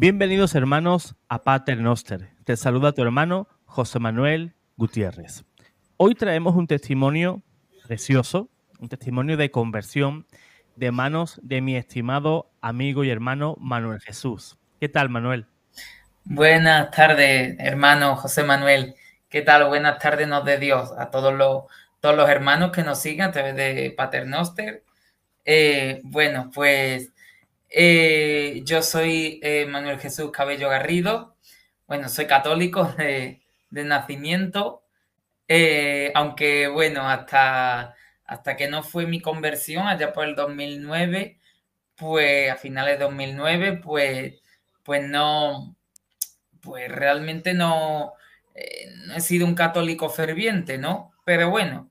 Bienvenidos hermanos a Pater Noster. Te saluda tu hermano José Manuel Gutiérrez. Hoy traemos un testimonio precioso, un testimonio de conversión de manos de mi estimado amigo y hermano Manuel Jesús. ¿Qué tal, Manuel? Buenas tardes, hermano José Manuel. ¿Qué tal? Buenas tardes, nos de Dios, a todos los, todos los hermanos que nos sigan a través de Paternoster. Eh, bueno, pues eh, yo soy eh, Manuel Jesús Cabello Garrido. Bueno, soy católico de, nacimiento, eh, aunque bueno, hasta, hasta que no fue mi conversión, allá por el 2009, pues a finales de 2009, pues, pues no, pues realmente no, no he sido un católico ferviente, ¿no? Pero bueno,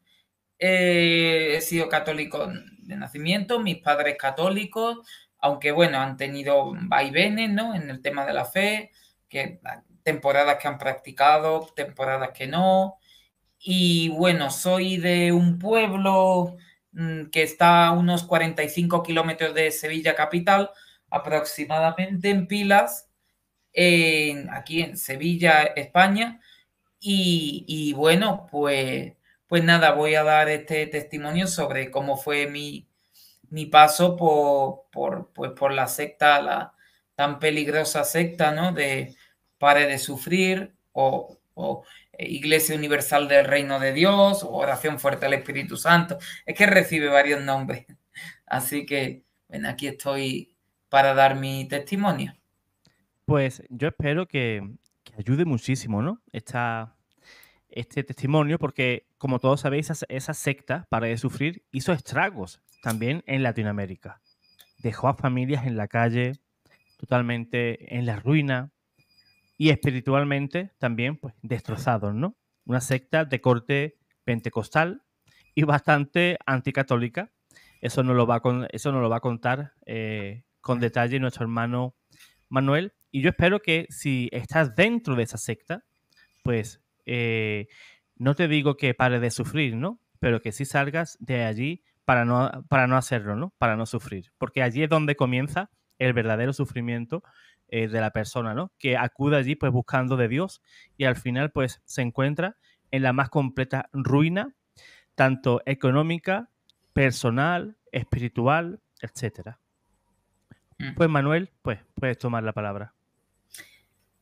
he sido católico de nacimiento, mis padres católicos, aunque bueno, han tenido vaivenes, ¿no? En el tema de la fe, que temporadas que han practicado, temporadas que no. Y bueno, soy de un pueblo mm, que está a unos 45 kilómetros de Sevilla capital, aproximadamente en Pilas, aquí en Sevilla, España. Y, bueno, pues, pues nada, voy a dar este testimonio sobre cómo fue mi, mi paso por, pues, por la secta, la tan peligrosa secta, ¿no? De Pare de Sufrir o, eh, Iglesia Universal del Reino de Dios o Oración Fuerte al Espíritu Santo. Es que recibe varios nombres. Así que, bueno, aquí estoy para dar mi testimonio. Pues yo espero que, ayude muchísimo, ¿no? Esta, este testimonio, porque como todos sabéis, esa, secta, para de sufrir, hizo estragos también en Latinoamérica. Dejó a familias en la calle, totalmente en la ruina y espiritualmente también pues, destrozados, ¿no? Una secta de corte pentecostal y bastante anticatólica. Eso nos lo va a, eso lo va a contar eh, con detalle nuestro hermano Manuel. Y yo espero que si estás dentro de esa secta, pues eh, no te digo que pare de sufrir, ¿no? Pero que si salgas de allí para no, para no hacerlo, ¿no? Para no sufrir. Porque allí es donde comienza el verdadero sufrimiento eh, de la persona, ¿no? Que acude allí pues buscando de Dios y al final pues se encuentra en la más completa ruina, tanto económica, personal, espiritual, etcétera. Mm. Pues Manuel, pues puedes tomar la palabra.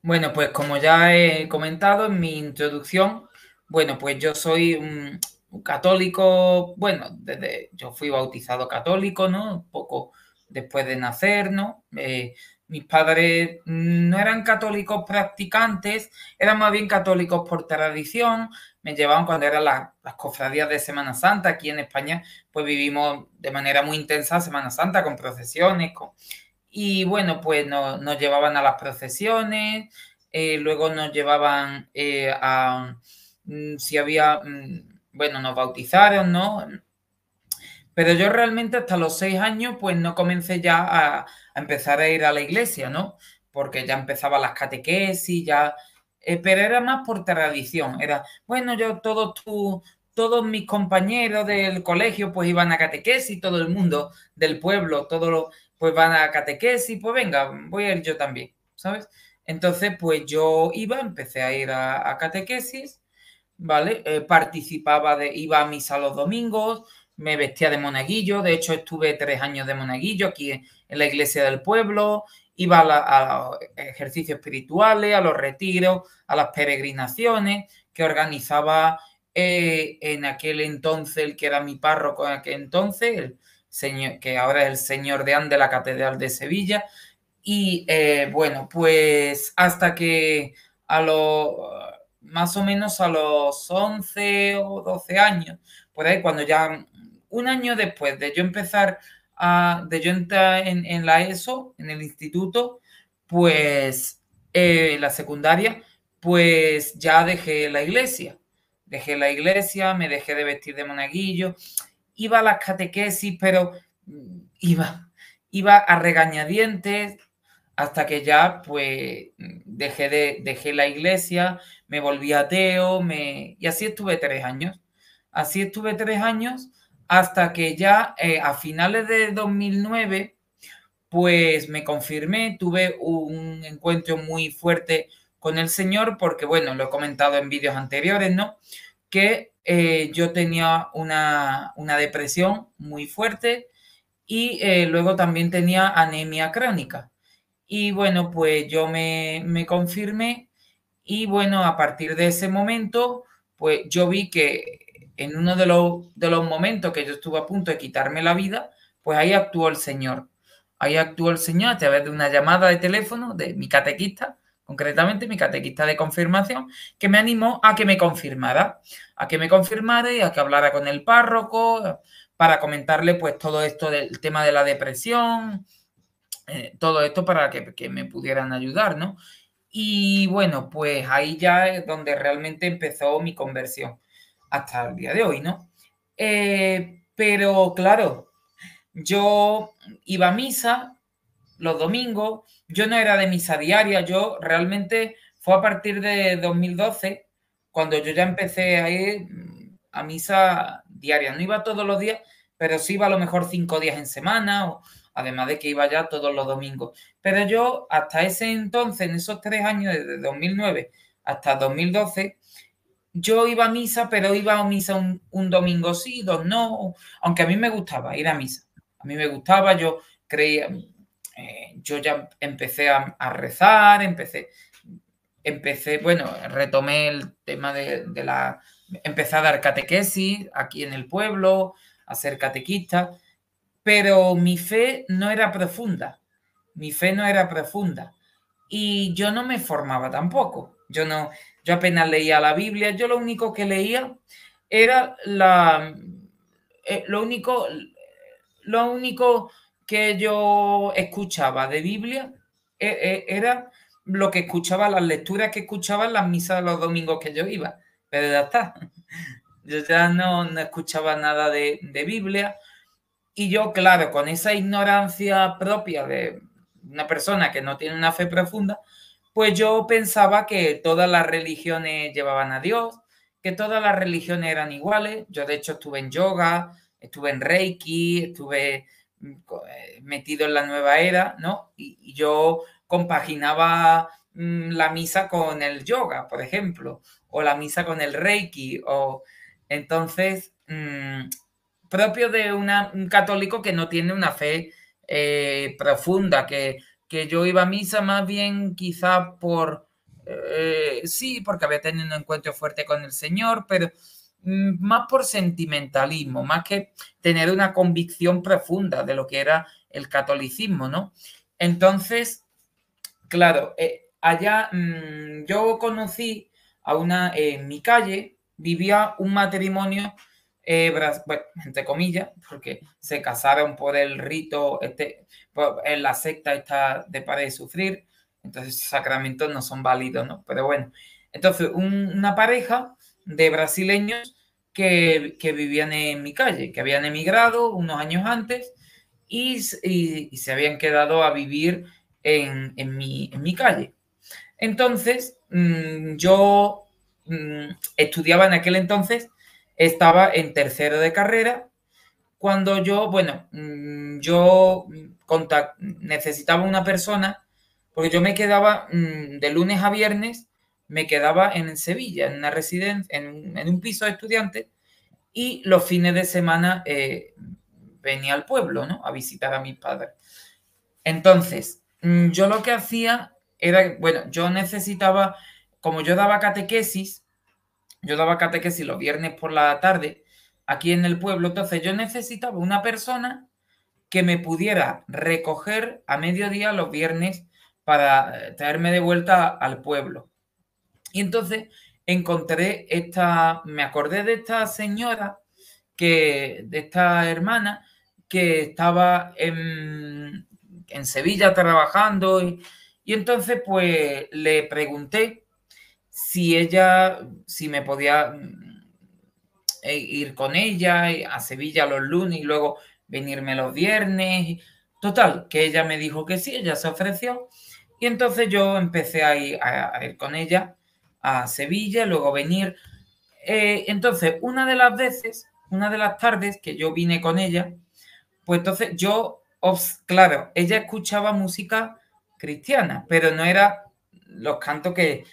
Bueno, pues como ya he comentado en mi introducción, bueno, pues yo soy un, católico, bueno, desde, yo fui bautizado católico, ¿no? Un poco después de nacer, ¿no? Eh, mis padres no eran católicos practicantes, eran más bien católicos por tradición. Me llevaban cuando eran las, cofradías de Semana Santa. Aquí en España, pues vivimos de manera muy intensa Semana Santa, con procesiones. Y bueno, pues nos, llevaban a las procesiones, eh, luego nos llevaban eh, a mm, si había mm, bueno, nos bautizaron, ¿no? Pero yo realmente hasta los seis años, pues no comencé ya a, empezar a ir a la iglesia, ¿no? Porque ya empezaba las catequesis, ya... Eh, pero era más por tradición, era, bueno, yo todos tú todos mis compañeros del colegio pues iban a catequesis, todo el mundo del pueblo, todos los, pues van a catequesis, pues venga, voy a ir yo también, ¿sabes? Entonces, pues yo iba, empecé a ir a catequesis ¿vale? Eh, participaba de, iba a misa los domingos, me vestía de monaguillo, de hecho estuve tres años de monaguillo aquí en, la iglesia del pueblo, iba a, los ejercicios espirituales, a los retiros, a las peregrinaciones que organizaba eh, en aquel entonces el que era mi párroco en aquel entonces, el señor, que ahora es el señor deán de la Catedral de Sevilla. Y eh, bueno, pues hasta que a los más o menos a los 11 o 12 años, por pues ahí cuando ya un año después de yo empezar a, de yo entrar en, la ESO, en el instituto, pues eh, la secundaria, pues ya dejé la iglesia. Dejé la iglesia, me dejé de vestir de monaguillo, iba a las catequesis, pero mm, iba, iba a regañadientes, hasta que ya pues dejé, la iglesia, me volví ateo, me... y así estuve tres años. Así estuve tres años hasta que ya eh, a finales de 2009 pues me confirmé, tuve un encuentro muy fuerte con el Señor porque bueno, lo he comentado en vídeos anteriores, ¿no? Que eh, yo tenía una, depresión muy fuerte y eh, luego también tenía anemia crónica. Y bueno, pues yo me, me confirmé y bueno, a partir de ese momento, pues yo vi que en uno de los, de los momentos que yo estuve a punto de quitarme la vida, pues ahí actuó el Señor. Ahí actuó el Señor a través de una llamada de teléfono de mi catequista, concretamente mi catequista de confirmación, que me animó a que me confirmara, a que me confirmara y a que hablara con el párroco para comentarle pues todo esto del tema de la depresión, eh, todo esto para que, me pudieran ayudar, ¿no? Y bueno, pues ahí ya es donde realmente empezó mi conversión hasta el día de hoy, ¿no? Eh, pero claro, yo iba a misa los domingos, yo no era de misa diaria, yo realmente fue a partir de 2012 cuando yo ya empecé a ir mm, a misa diaria. No iba todos los días, pero sí iba a lo mejor cinco días en semana además de que iba ya todos los domingos. Pero yo hasta ese entonces, en esos tres años, desde 2009 hasta 2012, yo iba a misa, pero iba a misa un, domingo sí, dos no, aunque a mí me gustaba ir a misa. A mí me gustaba, yo creía, eh, yo ya empecé a, rezar, empecé, empecé, bueno, retomé el tema de, de la, empecé a dar catequesis aquí en el pueblo, a ser catequista pero mi fe no era profunda, mi fe no era profunda y yo no me formaba tampoco. Yo no, yo apenas leía la Biblia, yo lo único que leía era la, eh, lo único, lo único que yo escuchaba de Biblia eh, eh, era lo que escuchaba, las lecturas que escuchaba en las misas de los domingos que yo iba, pero ya está. Yo ya no, no escuchaba nada de, de Biblia, y yo, claro, con esa ignorancia propia de una persona que no tiene una fe profunda, pues yo pensaba que todas las religiones llevaban a Dios, que todas las religiones eran iguales. Yo de hecho estuve en yoga, estuve en reiki, estuve mm, eh, metido en la nueva era, ¿no? Y, yo compaginaba mm, la misa con el yoga, por ejemplo, o la misa con el reiki, o entonces mm, propio de un católico que no tiene una fe eh, profunda, que, yo iba a misa más bien quizá por, eh, sí, porque había tenido un encuentro fuerte con el Señor, pero mm, más por sentimentalismo, más que tener una convicción profunda de lo que era el catolicismo, ¿no? Entonces, claro, eh, allá mm, yo conocí a una, en mi calle vivía un matrimonio entre comillas, porque se casaron por el rito, este, pues, en la secta está de pared de sufrir, entonces sacramentos no son válidos, ¿no? Pero bueno, entonces una pareja de brasileños que, vivían en mi calle, que habían emigrado unos años antes y, se habían quedado a vivir en, en, mi, en mi calle. Entonces, mm, yo mm, estudiaba en aquel entonces estaba en tercero de carrera. Cuando yo, bueno, mm, yo necesitaba una persona, porque yo me quedaba mm, de lunes a viernes, me quedaba en Sevilla, en una residencia, en, un piso de estudiantes, y los fines de semana eh, venía al pueblo, ¿no? A visitar a mis padres. Entonces, mm, yo lo que hacía era, bueno, yo necesitaba, como yo daba catequesis, yo daba catequesis los viernes por la tarde aquí en el pueblo, entonces yo necesitaba una persona que me pudiera recoger a mediodía los viernes para eh, traerme de vuelta al pueblo. Y entonces encontré esta, me acordé de esta señora, que, de esta hermana, que estaba en, en Sevilla trabajando y, y entonces pues le pregunté si ella, si me podía mm, e, ir con ella a Sevilla los lunes y luego venirme los viernes. Total, que ella me dijo que sí, ella se ofreció. Y entonces yo empecé a ir, con ella a Sevilla, luego venir. Eh, entonces, una de las veces, una de las tardes que yo vine con ella, pues entonces yo, claro, ella escuchaba música cristiana, pero no era los cantos que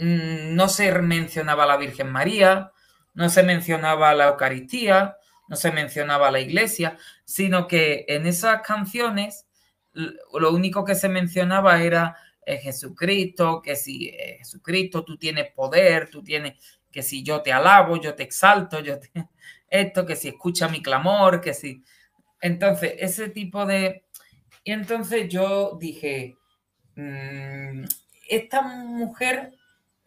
Mm, no se mencionaba la Virgen María, no se mencionaba la Eucaristía, no se mencionaba la iglesia, sino que en esas canciones lo único que se mencionaba era eh, Jesucristo, que si eh, Jesucristo tú tienes poder, tú tienes, que si yo te alabo, yo te exalto, yo esto, que si escucha mi clamor, que si... Entonces, ese tipo de... Y entonces yo dije, mm, esta mujer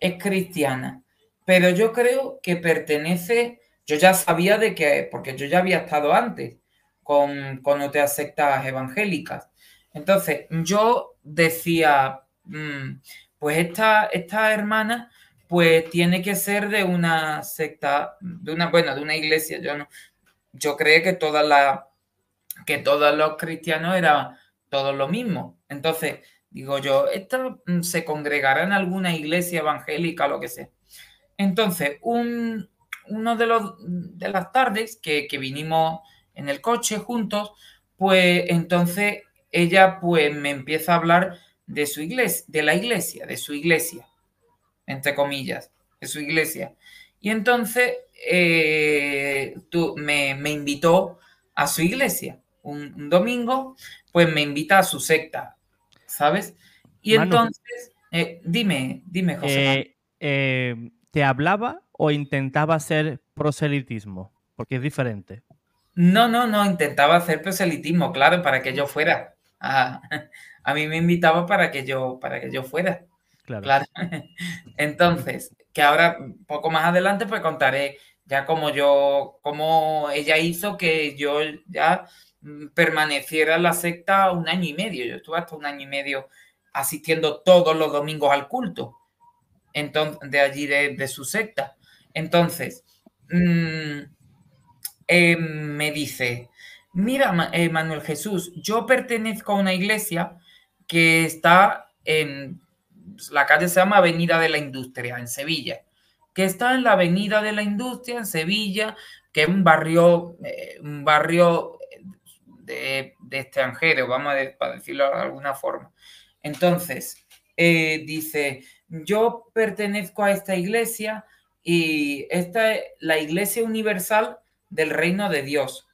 es cristiana, pero yo creo que pertenece, yo ya sabía de que, porque yo ya había estado antes con, con otras sectas evangélicas. Entonces, yo decía, mm, pues esta, esta hermana pues tiene que ser de una secta, de una, bueno, de una iglesia. Yo no, yo creía que todas las, que todos los cristianos eran todos lo mismo. Entonces, Digo yo, esta mm, se congregará en alguna iglesia evangélica, lo que sea. Entonces, un, uno de, los, de las tardes que, vinimos en el coche juntos, pues entonces ella pues me empieza a hablar de su iglesia, de la iglesia, de su iglesia, entre comillas, de su iglesia. Y entonces eh, tú, me, invitó a su iglesia. un, domingo, pues me invita a su secta. ¿sabes? Y entonces, eh, dime, dime, José. Eh, eh, ¿Te hablaba o intentaba hacer proselitismo? Porque es diferente. No, no, no, intentaba hacer proselitismo, claro, para que yo fuera. Ah, a, mí me invitaba para que yo, para que yo fuera. Claro. Entonces, que ahora, poco más adelante, pues contaré ya cómo yo, como ella hizo que yo ya Mm, permaneciera la secta un año y medio. Yo estuve hasta un año y medio asistiendo todos los domingos al culto entonces, de allí de, su secta. Entonces, mm, eh, me dice, mira, eh, Manuel Jesús, yo pertenezco a una iglesia que está en, pues, la calle se llama Avenida de la Industria, en Sevilla, que está en la Avenida de la Industria, en Sevilla, que es un barrio, eh, un barrio de, extranjero, este vamos a decirlo de alguna forma. Entonces, eh, dice, yo pertenezco a esta iglesia y esta es la iglesia universal del reino de Dios,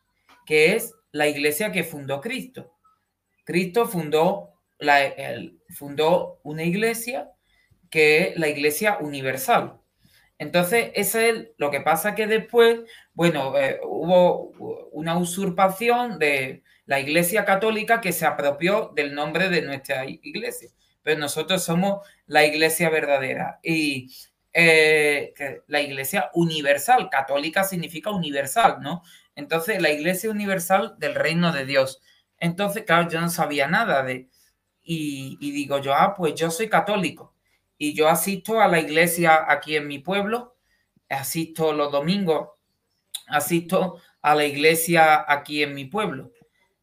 que es la iglesia que fundó Cristo. Cristo fundó, la, fundó una iglesia que es la iglesia universal. Entonces, es lo que pasa que después bueno, eh, hubo una usurpación de la Iglesia Católica que se apropió del nombre de nuestra iglesia, pero nosotros somos la iglesia verdadera y eh, la iglesia universal, católica significa universal, ¿no? Entonces, la iglesia universal del reino de Dios. Entonces, claro, yo no sabía nada de... Y, y digo yo, ah, pues yo soy católico y yo asisto a la iglesia aquí en mi pueblo, asisto los domingos asisto a la iglesia aquí en mi pueblo.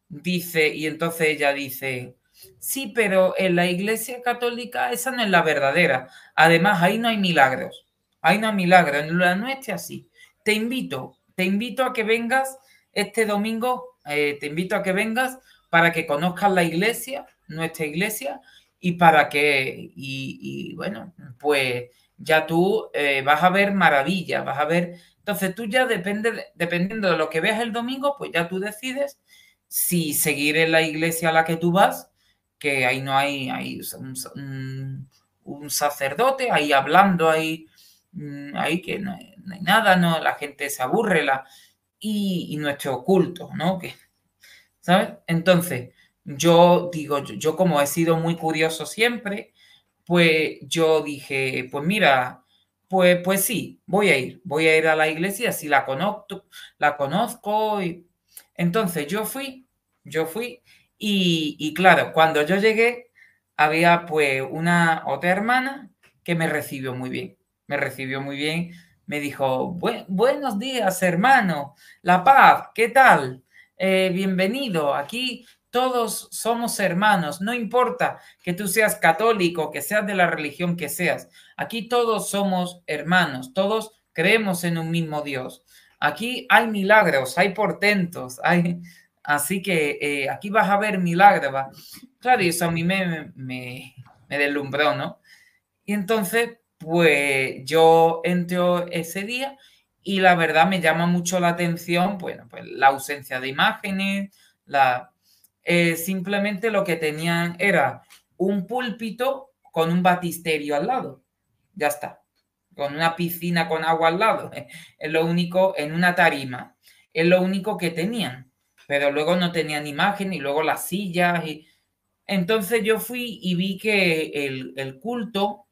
Dice, y entonces ella dice, sí, pero en la iglesia católica esa no es la verdadera. Además, ahí no hay milagros. hay no hay milagros. En la nuestra así Te invito, te invito a que vengas este domingo, eh, te invito a que vengas para que conozcas la iglesia, nuestra iglesia, y para que, y, bueno, pues ya tú eh, vas a ver maravillas, vas a ver entonces tú ya depende, dependiendo de lo que veas el domingo, pues ya tú decides si seguir en la iglesia a la que tú vas, que ahí no hay, un, sacerdote ahí hablando, ahí, mm, ahí que no hay, nada, no, la gente se aburre, la, y, nuestro culto, ¿no? Que, ¿Sabes? Entonces, yo digo, yo como he sido muy curioso siempre, pues yo dije, pues mira, pues, pues, sí, voy a ir, voy a ir a la iglesia si la conozco, la conozco. Y... Entonces yo fui, yo fui y, claro, cuando yo llegué había pues una otra hermana que me recibió muy bien, me recibió muy bien, me dijo, buenos días hermano, La Paz, ¿qué tal? Eh, bienvenido, aquí todos somos hermanos, no importa que tú seas católico, que seas de la religión que seas. Aquí todos somos hermanos, todos creemos en un mismo Dios. Aquí hay milagros, hay portentos, hay... Así que eh, aquí vas a ver milagros. Claro, y eso a mí me, me deslumbró, ¿no? Y entonces, pues yo entro ese día y la verdad me llama mucho la atención, bueno, pues la ausencia de imágenes, la eh, simplemente lo que tenían era un púlpito con un batisterio al lado. Ya está. Con una piscina con agua al lado. Es lo único, en una tarima. Es lo único que tenían. Pero luego no tenían imagen y luego las sillas. Y... Entonces yo fui y vi que el, culto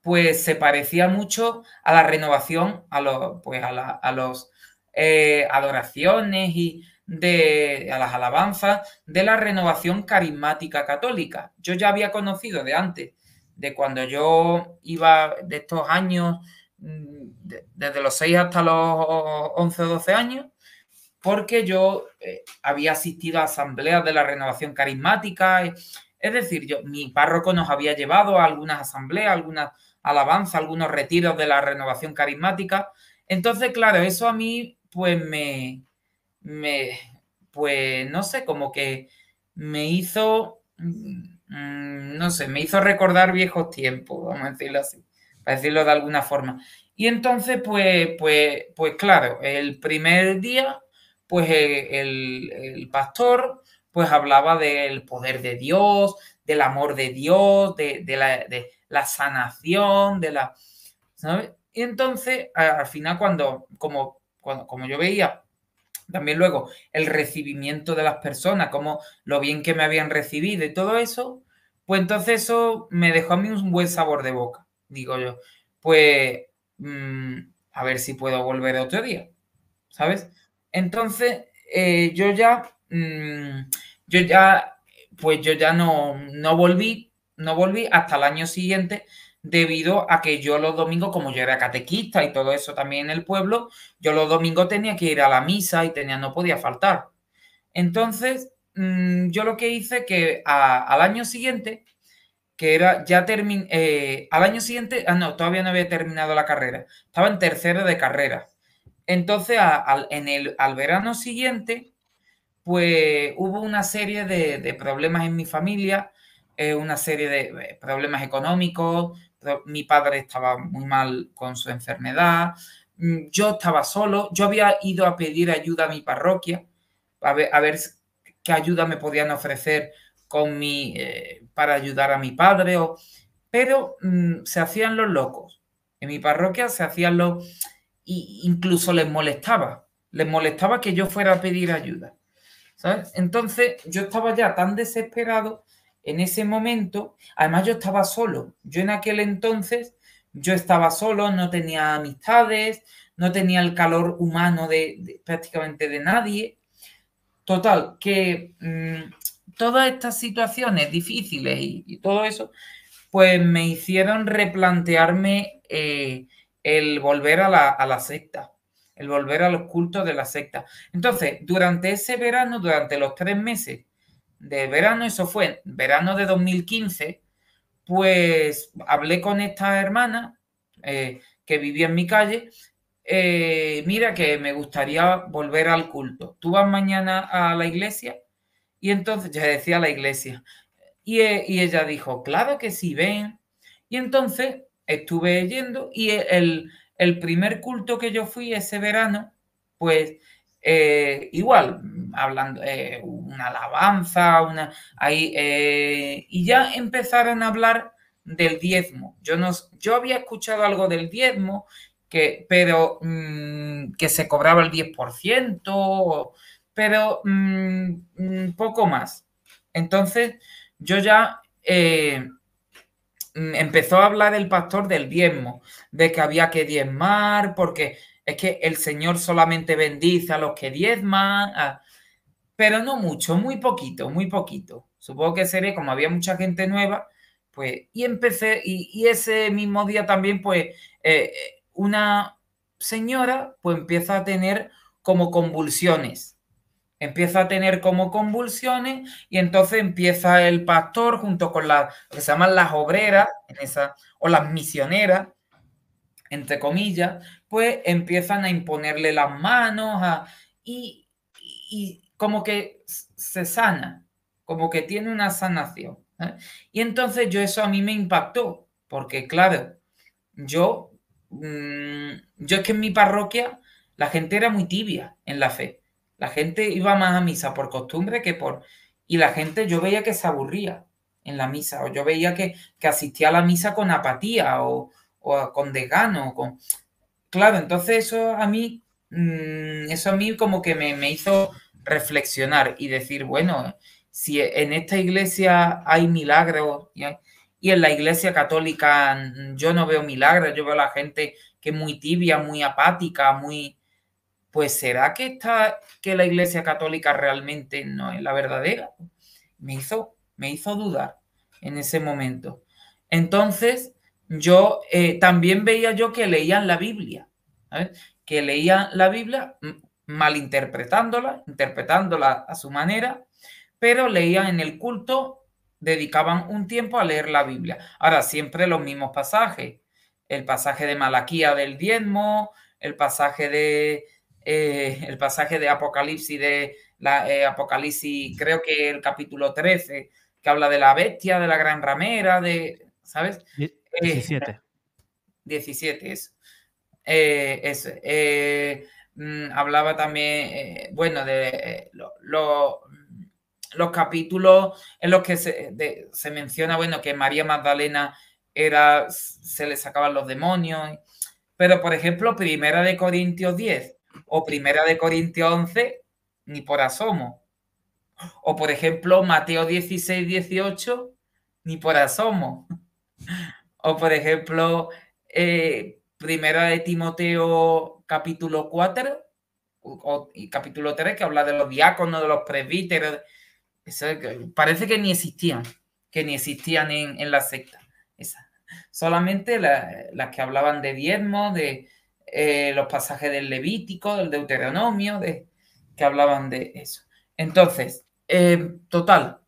pues se parecía mucho a la renovación, a, los, pues a, los eh, adoraciones y de, a las alabanzas de la renovación carismática católica. Yo ya había conocido de antes, de cuando yo iba de estos años, mm, desde los 6 hasta los 11 o 12 años, porque yo eh, había asistido a asambleas de la renovación carismática. Eh, es decir, yo, mi párroco nos había llevado a algunas asambleas, algunas alabanzas, algunos retiros de la renovación carismática. Entonces, claro, eso a mí pues me, me, pues no sé, como que me hizo, mm, mm, no sé, me hizo recordar viejos tiempos, vamos a decirlo así, para decirlo de alguna forma. Y entonces, pues, pues, pues claro, el primer día, pues eh, el, pastor, pues hablaba del poder de Dios, del amor de Dios, de, la, sanación, de la... Y entonces, al final, cuando, como, cuando, como yo veía también luego el recibimiento de las personas, como lo bien que me habían recibido y todo eso, pues entonces eso me dejó a mí un buen sabor de boca, digo yo. Pues mm, a ver si puedo volver otro día, ¿sabes? Entonces eh, yo ya, mm, yo ya, pues yo ya no, no volví, no volví hasta el año siguiente debido a que yo los domingos, como yo era catequista y todo eso también en el pueblo, yo los domingos tenía que ir a la misa y tenía, no podía faltar. Entonces, mm, yo lo que hice que al año siguiente, que era ya terminé, eh, al año siguiente, ah, no, todavía no había terminado la carrera, estaba en tercero de carrera. Entonces, en el, al verano siguiente, pues hubo una serie de, problemas en mi familia, eh, una serie de eh, problemas económicos, mi padre estaba muy mal con su enfermedad, mm, yo estaba solo, yo había ido a pedir ayuda a mi parroquia, a ver, qué ayuda me podían ofrecer con mi, eh, para ayudar a mi padre, pero mm, se hacían los locos. En mi parroquia se hacían los... incluso les molestaba, les molestaba que yo fuera a pedir ayuda. Entonces yo estaba ya tan desesperado en ese momento, además yo estaba solo. Yo en aquel entonces, yo estaba solo, no tenía amistades, no tenía el calor humano de, prácticamente de nadie. Total, que mm, todas estas situaciones difíciles y, todo eso, pues me hicieron replantearme eh, el volver a la, a la secta, el volver a los cultos de la secta. Entonces, durante ese verano, durante los tres meses de verano, eso fue verano de 2015, pues hablé con esta hermana eh, que vivía en mi calle. Eh, mira que me gustaría volver al culto. Tú vas mañana a la iglesia y entonces ya decía la iglesia. Eh, y, ella dijo, claro que sí, ven. Y entonces estuve yendo y el, el primer culto que yo fui ese verano, pues eh, igual, hablando, eh, una alabanza, una, ahí, eh, y ya empezaron a hablar del diezmo. Yo, yo había escuchado algo del diezmo, que, pero mm, que se cobraba el 10%, pero mm, poco más. Entonces, yo ya mm, empezó a hablar el pastor del diezmo, de que había que diezmar, porque es que el Señor solamente bendice a los que diezman, pero no mucho, muy poquito, muy poquito. Supongo que seré, como había mucha gente nueva, pues, y empecé, y, ese mismo día también, pues, eh, eh, una señora, pues, empieza a tener como convulsiones. Empieza a tener como convulsiones y entonces empieza el pastor junto con las, que se llaman las obreras, en o las misioneras, entre comillas, pues empiezan a imponerle las manos y, como que se sana, como que tiene una sanación. ¿eh? Y entonces yo eso a mí me impactó, porque claro, yo, mm, yo es que en mi parroquia la gente era muy tibia en la fe. La gente iba más a misa por costumbre que por... Y la gente yo veía que se aburría en la misa, o yo veía que, asistía a la misa con apatía o, o con desgano. O con... Claro, entonces eso a mí, mm, eso a mí como que me, hizo reflexionar y decir, bueno, si en esta iglesia hay milagros y en la iglesia católica mm, yo no veo milagros, yo veo a la gente que es muy tibia, muy apática, muy... Pues será que, está que la iglesia católica realmente no es la verdadera? Me hizo, me hizo dudar en ese momento. Entonces, yo eh, también veía yo que leían la Biblia, que leían la Biblia malinterpretándola, interpretándola a su manera, pero leían en el culto, dedicaban un tiempo a leer la Biblia. Ahora, siempre los mismos pasajes, el pasaje de Malaquía del diezmo, el pasaje de, eh, el pasaje de Apocalipsis, de la, eh, Apocalipsis, creo que el capítulo 13, que habla de la bestia, de la gran ramera, de, ¿sabes? 17. 17, eso. Eh, eh, mm, hablaba también, eh, bueno, de lo, mm, los capítulos en los que se, se, menciona, bueno, que María Magdalena era, se le sacaban los demonios. Pero, por ejemplo, Primera de Corintios 10 o Primera de Corintios 11, ni por asomo. O, por ejemplo, Mateo 16, 18, ni por asomo. O por ejemplo, eh, primera de Timoteo capítulo 4 o, y capítulo 3 que habla de los diáconos, de los presbíteros. parece que ni existían, que ni existían en, la secta. Esa. Solamente las que hablaban de diezmo de eh, los pasajes del Levítico, del Deuteronomio, de, que hablaban de eso. Entonces, eh, total,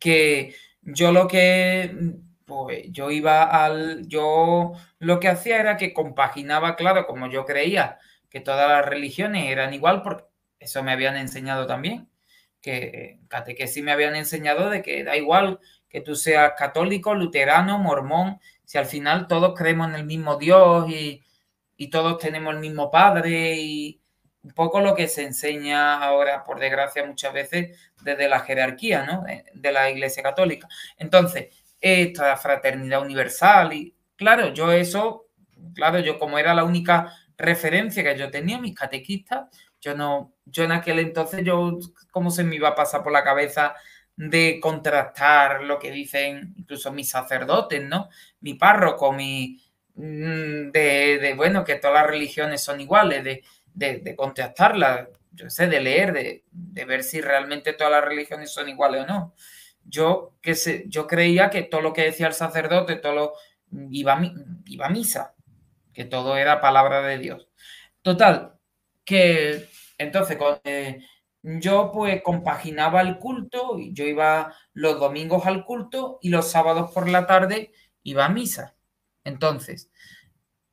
que yo lo que pues yo iba al, yo lo que hacía era que compaginaba, claro, como yo creía que todas las religiones eran igual, porque eso me habían enseñado también, que catequesis me habían enseñado de que da igual que tú seas católico, luterano, mormón, si al final todos creemos en el mismo Dios y, todos tenemos el mismo Padre y un poco lo que se enseña ahora, por desgracia, muchas veces desde la jerarquía ¿no? Eh, de la Iglesia Católica. Entonces, esta fraternidad universal. Y claro, yo eso, claro, yo como era la única referencia que yo tenía, mis catequistas, yo no, yo en aquel entonces, yo, ¿cómo se me iba a pasar por la cabeza de contrastar lo que dicen incluso mis sacerdotes, ¿no? Mi párroco, mi... Mm, de, bueno, que todas las religiones son iguales, de, de, contrastarlas, yo sé, de leer, de ver si realmente todas las religiones son iguales o no yo, que yo creía que todo lo que decía el sacerdote, todo iba, iba a misa, que todo era palabra de Dios. Total, que entonces eh, yo pues compaginaba el culto, y yo iba los domingos al culto y los sábados por la tarde iba a misa. Entonces,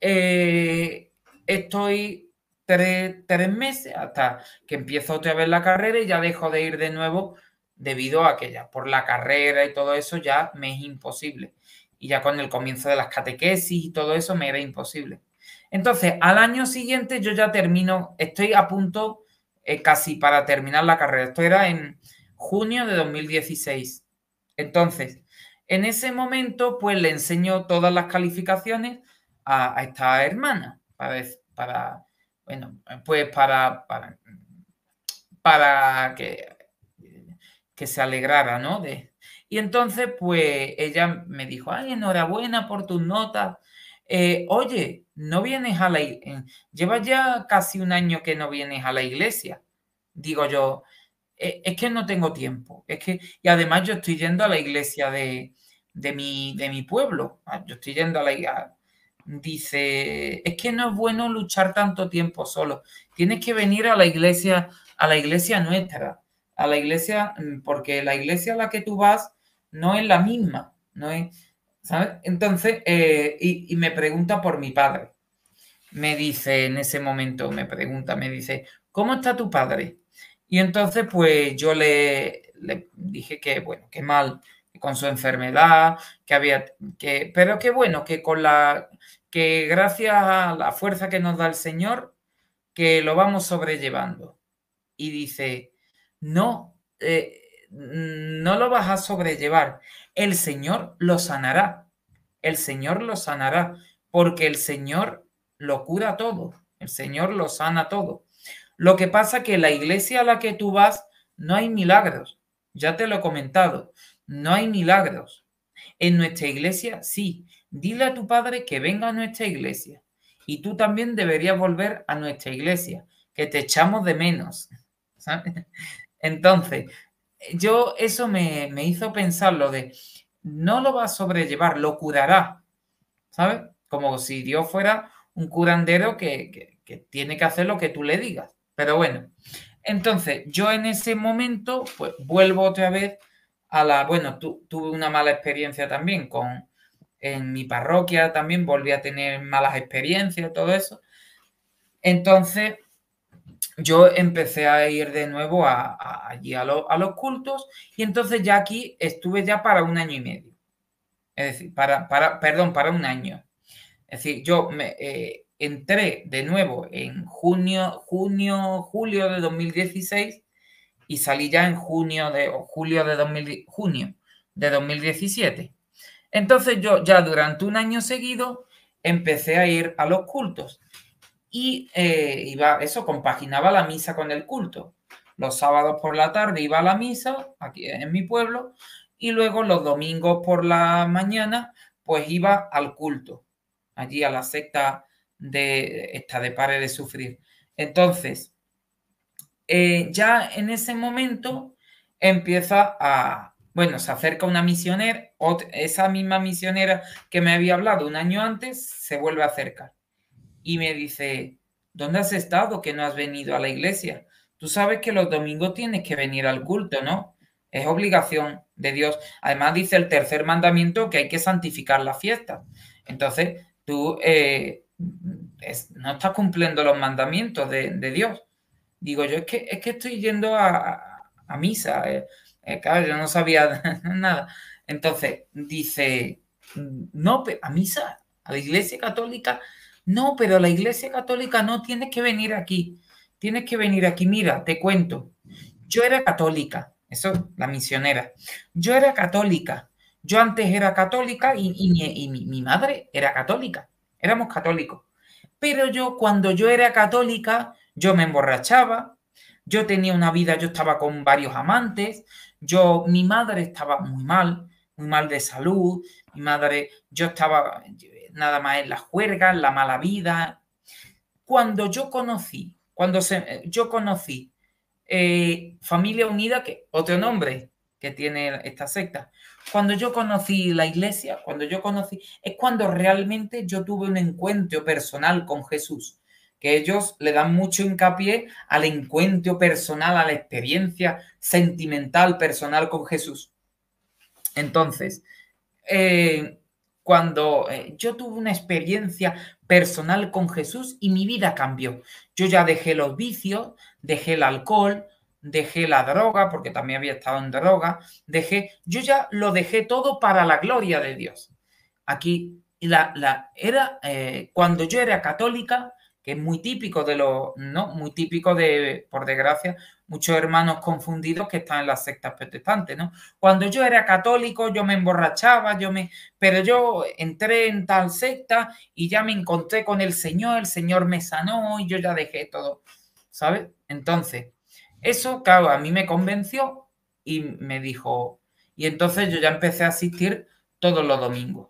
eh, estoy tres, tres meses hasta que empiezo otra vez la carrera y ya dejo de ir de nuevo debido a que ya por la carrera y todo eso ya me es imposible. Y ya con el comienzo de las catequesis y todo eso me era imposible. Entonces, al año siguiente yo ya termino, estoy a punto eh, casi para terminar la carrera. Esto era en junio de 2016. Entonces, en ese momento, pues le enseño todas las calificaciones a, esta hermana para, para bueno, pues para, para, para que que se alegrara, ¿no? De... Y entonces, pues ella me dijo, ay, enhorabuena por tus notas. Eh, oye, no vienes a la iglesia, eh, llevas ya casi un año que no vienes a la iglesia. Digo yo, e, es que no tengo tiempo, es que, y además yo estoy yendo a la iglesia de, de, mi, de mi pueblo, ah, yo estoy yendo a la iglesia. Dice, es que no es bueno luchar tanto tiempo solo, tienes que venir a la iglesia, a la iglesia nuestra a la iglesia, mm, porque la iglesia a la que tú vas no es la misma, no es, ¿sabes? Entonces, eh, y, y me pregunta por mi padre. Me dice en ese momento, me pregunta, me dice, ¿cómo está tu padre? Y entonces, pues yo le, le dije que, bueno, que mal, con su enfermedad, que había, que, pero que bueno, que con la, que gracias a la fuerza que nos da el Señor, que lo vamos sobrellevando. Y dice, no, eh, mm, no lo vas a sobrellevar. El Señor lo sanará. El Señor lo sanará porque el Señor lo cura todo. El Señor lo sana todo. Lo que pasa que la iglesia a la que tú vas no hay milagros. Ya te lo he comentado. No hay milagros. En nuestra iglesia sí. Dile a tu padre que venga a nuestra iglesia. Y tú también deberías volver a nuestra iglesia, que te echamos de menos. ¿sabes? Entonces, yo eso me, me hizo pensar lo de, no lo va a sobrellevar, lo curará, ¿sabes? Como si Dios fuera un curandero que, tiene que hacer lo que tú le digas. Pero bueno, entonces yo en ese momento, pues vuelvo otra vez a la, bueno, tuve una mala experiencia también con, en mi parroquia también volví a tener malas experiencias, todo eso. Entonces, yo empecé a ir de nuevo a, allí a, los cultos y entonces ya aquí estuve ya para un año y medio. Es decir, para, para perdón, para un año. Es decir, yo me, eh, entré de nuevo en junio, junio, julio de 2016 y salí ya en junio de, julio de junio de 2017. Entonces yo ya durante un año seguido empecé a ir a los cultos y eh, iba, eso compaginaba la misa con el culto. Los sábados por la tarde iba a la misa, aquí en mi pueblo, y luego los domingos por la mañana, pues iba al culto, allí a la secta de esta de Pare de Sufrir. Entonces, eh, ya en ese momento empieza a, bueno, se acerca una misionera, esa misma misionera que me había hablado un año antes, se vuelve a acercar y me dice, ¿dónde has estado que no has venido a la iglesia? Tú sabes que los domingos tienes que venir al culto, ¿no? Es obligación de Dios. Además dice el tercer mandamiento que hay que santificar la fiesta. Entonces, tú eh, no estás cumpliendo los mandamientos de, Dios. Digo yo, es que, estoy yendo a, misa. Eh, eh, claro, yo no sabía nada. Entonces, dice, no, a misa, a la iglesia católica no, pero la Iglesia Católica no tiene que venir aquí. Tienes que venir aquí. Mira, te cuento. Yo era católica, eso, la misionera. Yo era católica. Yo antes era católica y, mi, mi madre era católica. Éramos católicos. Pero yo, cuando yo era católica, yo me emborrachaba, yo tenía una vida, yo estaba con varios amantes, yo, mi madre estaba muy mal, muy mal de salud, mi madre, yo estaba, nada más en la juerga, la mala vida. Cuando yo conocí, cuando eh, yo conocí eh, Familia Unida, que otro nombre que tiene esta secta, cuando yo conocí la iglesia, cuando yo conocí, es cuando realmente yo tuve un encuentro personal con Jesús que ellos le dan mucho hincapié al encuentro personal, a la experiencia sentimental, personal con Jesús. Entonces, eh, cuando eh, yo tuve una experiencia personal con Jesús y mi vida cambió. Yo ya dejé los vicios, dejé el alcohol, dejé la droga, porque también había estado en droga, dejé, yo ya lo dejé todo para la gloria de Dios. Aquí la, era eh, cuando yo era católica, que es muy típico de lo, no, muy típico de, por desgracia, muchos hermanos confundidos que están en las sectas protestantes, ¿no? Cuando yo era católico, yo me emborrachaba, yo me, pero yo entré en tal secta y ya me encontré con el Señor, el Señor me sanó y yo ya dejé todo, ¿sabes? Entonces, eso, claro, a mí me convenció y me dijo, y entonces yo ya empecé a asistir todos los domingos.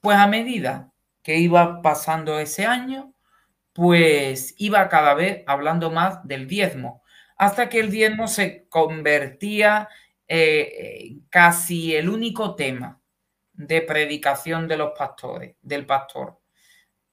Pues a medida que iba pasando ese año, pues iba cada vez hablando más del diezmo hasta que el diezmo se convertía eh, casi el único tema de predicación de los pastores, del pastor.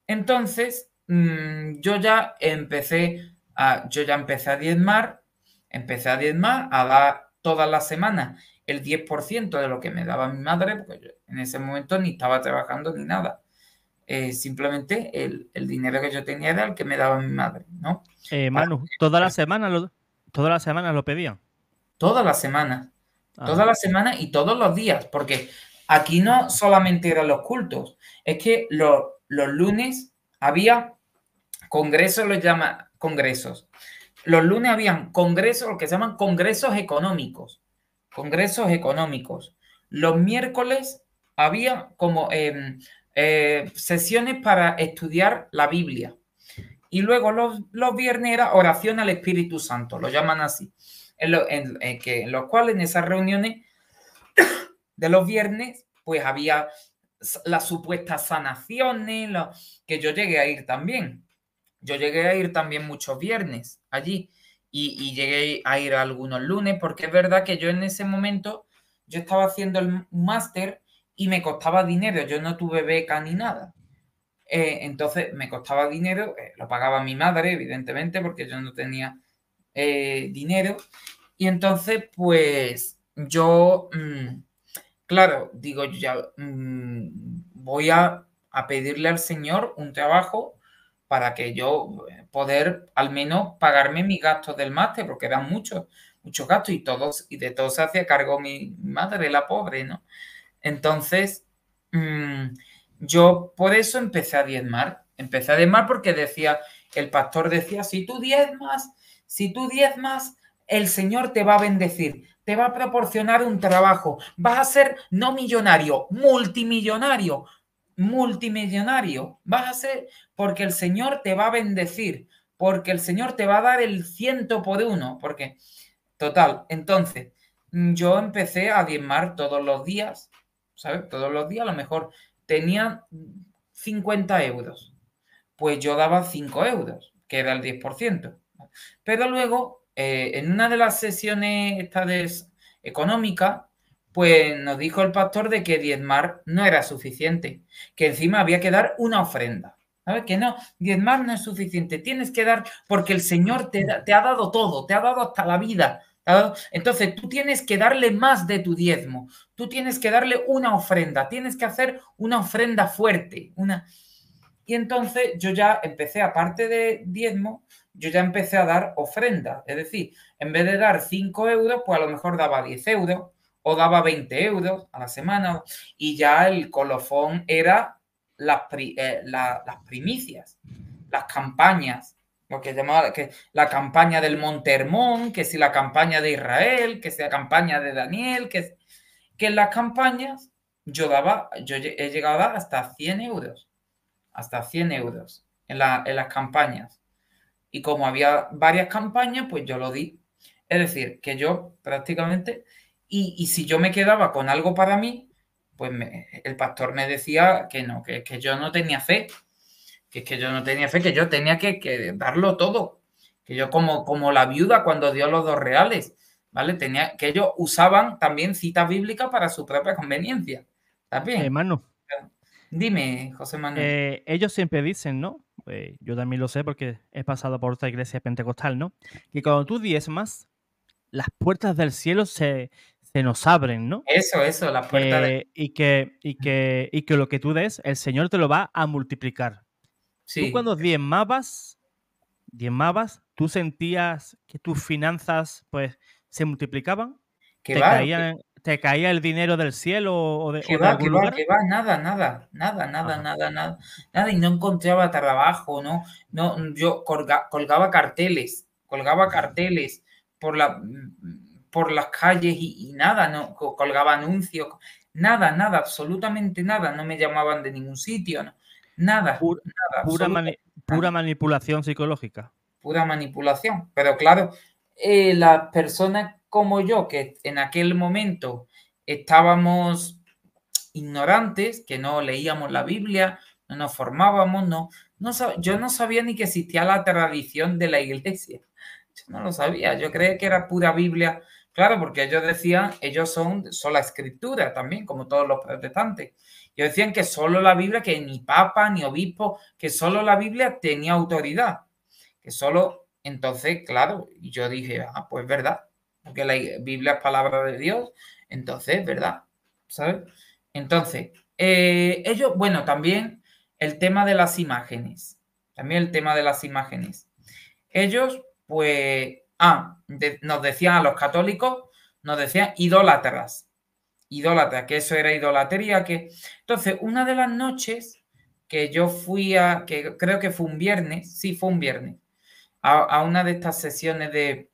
Entonces, mm, yo ya empecé a, yo ya empecé a diezmar, empecé a diezmar, a dar todas las semanas el 10% de lo que me daba mi madre, porque yo en ese momento ni estaba trabajando ni nada. Eh, simplemente el, dinero que yo tenía era el que me daba mi madre, ¿no? Eh, Manu, todas las semanas lo, ¿Todas las semanas lo pedían? Todas las semanas. Ah. Todas las semanas y todos los días, porque aquí no solamente eran los cultos, es que los, lunes había congresos, los llama congresos. Los lunes habían congresos, lo que se llaman congresos económicos. Congresos económicos. Los miércoles había como em, eh, sesiones para estudiar la Biblia. Y luego los, viernes era oración al Espíritu Santo, lo llaman así, en, lo, que, los cuales en esas reuniones de los viernes, pues había las supuestas sanaciones, que yo llegué a ir también. Yo llegué a ir también muchos viernes allí y, llegué a ir algunos lunes, porque es verdad que yo en ese momento, yo estaba haciendo el máster y me costaba dinero, yo no tuve beca ni nada. Eh, entonces me costaba dinero, eh, lo pagaba mi madre, evidentemente, porque yo no tenía eh, dinero. Y entonces, pues yo, mm, claro, digo, ya mm, voy a, pedirle al Señor un trabajo para que yo poder al menos pagarme mis gastos del máster, porque eran muchos, muchos gastos y todos, y de todos se hacía cargo mi madre, la pobre, ¿no? Entonces, mm, yo por eso empecé a diezmar. Empecé a diezmar porque decía, el pastor decía, si tú diezmas, si tú diezmas, el Señor te va a bendecir, te va a proporcionar un trabajo, vas a ser no millonario, multimillonario, multimillonario, vas a ser porque el Señor te va a bendecir, porque el Señor te va a dar el ciento por uno, porque, total, entonces, yo empecé a diezmar todos los días, ¿sabes? Todos los días, a lo mejor tenía 50 euros, pues yo daba 5 euros, que era el 10%. Pero luego, eh, en una de las sesiones estas económicas, pues nos dijo el pastor de que diezmar no era suficiente, que encima había que dar una ofrenda. ¿Sabes? Que no, diezmar no es suficiente, tienes que dar porque el Señor te, te ha dado todo, te ha dado hasta la vida, ¿Ah? Entonces tú tienes que darle más de tu diezmo, tú tienes que darle una ofrenda, tienes que hacer una ofrenda fuerte, una... Y entonces yo ya empecé, aparte de diezmo, yo ya empecé a dar ofrenda. Es decir, en vez de dar 5 euros, pues a lo mejor daba 10 euros o daba 20 euros a la semana y ya el colofón era las eh, primicias, las campañas, que llamaba que la campaña del Monte que si la campaña de Israel, que si la campaña de Daniel, que, que en las campañas yo daba, yo he llegado hasta 100 euros, hasta 100 euros en, la, en las campañas. Y como había varias campañas, pues yo lo di. Es decir, que yo prácticamente, y, si yo me quedaba con algo para mí, pues el pastor me decía que no, que, que yo no tenía fe, que es que yo no tenía fe, que yo tenía que, darlo todo, que yo como, como la viuda cuando dio los dos reales, ¿vale? Tenía, que ellos usaban también citas bíblicas para su propia conveniencia, también. Hermano. Eh, Dime, José Manuel. Eh, ellos siempre dicen, ¿no? Eh, yo también lo sé porque he pasado por otra iglesia pentecostal, ¿no? Que cuando tú diezmas, las puertas del cielo se, nos abren, ¿no? Eso, eso, las puertas del... y, que, y, que, y que lo que tú des, el Señor te lo va a multiplicar. Tú cuando diezmabas, diezmabas, ¿tú sentías que tus finanzas pues se multiplicaban? ¿Te, ¿Te caía el dinero del cielo o de, va, nada, nada, nada, nada, nada, nada, nada, y no encontraba trabajo, ¿no? no yo colgaba carteles, colgaba carteles por, la, por las calles y, y nada, no colgaba anuncios, nada, nada, absolutamente nada, no me llamaban de ningún sitio, ¿no? Nada. Pura, pura, manipulación psicológica. Pura manipulación. Pero claro, eh, las personas como yo, que en aquel momento estábamos ignorantes, que no leíamos la Biblia, no nos formábamos, no, yo no sabía ni que existía la tradición de la iglesia. Yo no lo sabía, yo creía que era pura Biblia. Claro, porque ellos decían, ellos son sola escritura también, como todos los protestantes yo decían que solo la Biblia, que ni papa, ni obispo, que solo la Biblia tenía autoridad. Que solo, entonces, claro, yo dije, ah, pues verdad, porque la Biblia es palabra de Dios, entonces, verdad, ¿sabes? Entonces, eh, ellos, bueno, también el tema de las imágenes, también el tema de las imágenes. Ellos, pues, ah, nos decían a los católicos, nos decían idólatras, idólatra, que eso era idolatría, que... Entonces, una de las noches que yo fui a, que creo que fue un viernes, sí, fue un viernes, a, una de estas sesiones de...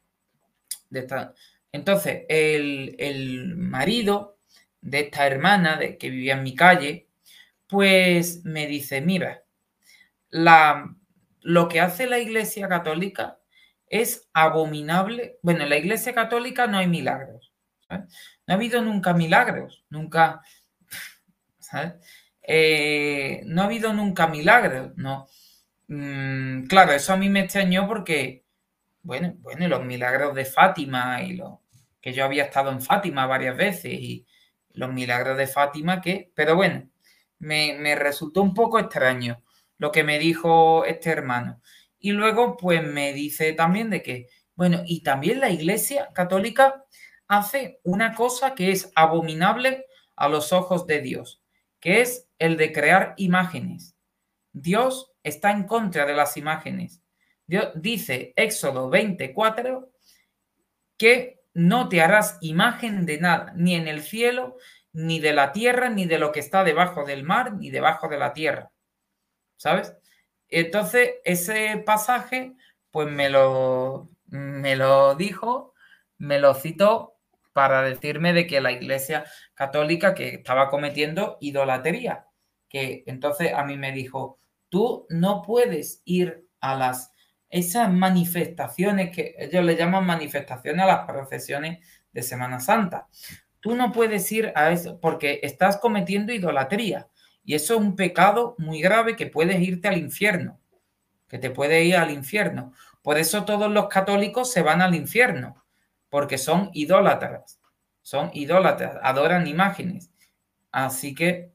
Entonces, el, el, marido de esta hermana de, que vivía en mi calle, pues me dice, mira, la, lo que hace la Iglesia Católica es abominable. Bueno, en la Iglesia Católica no hay milagros no ha habido nunca milagros, nunca, eh, no ha habido nunca milagros, no. Mm, claro, eso a mí me extrañó porque, bueno, bueno, los milagros de Fátima y lo que yo había estado en Fátima varias veces y los milagros de Fátima que, pero bueno, me, me resultó un poco extraño lo que me dijo este hermano. Y luego, pues me dice también de que, bueno, y también la Iglesia Católica hace una cosa que es abominable a los ojos de Dios, que es el de crear imágenes. Dios está en contra de las imágenes. Dios dice Éxodo 24 que no te harás imagen de nada, ni en el cielo, ni de la tierra, ni de lo que está debajo del mar, ni debajo de la tierra. ¿Sabes? Entonces, ese pasaje, pues me lo, me lo dijo, me lo citó para decirme de que la Iglesia Católica que estaba cometiendo idolatría Que entonces a mí me dijo, tú no puedes ir a las esas manifestaciones que ellos le llaman manifestaciones a las procesiones de Semana Santa. Tú no puedes ir a eso porque estás cometiendo idolatría y eso es un pecado muy grave que puedes irte al infierno, que te puede ir al infierno. Por eso todos los católicos se van al infierno, porque son idólatras, son idólatras, adoran imágenes. Así que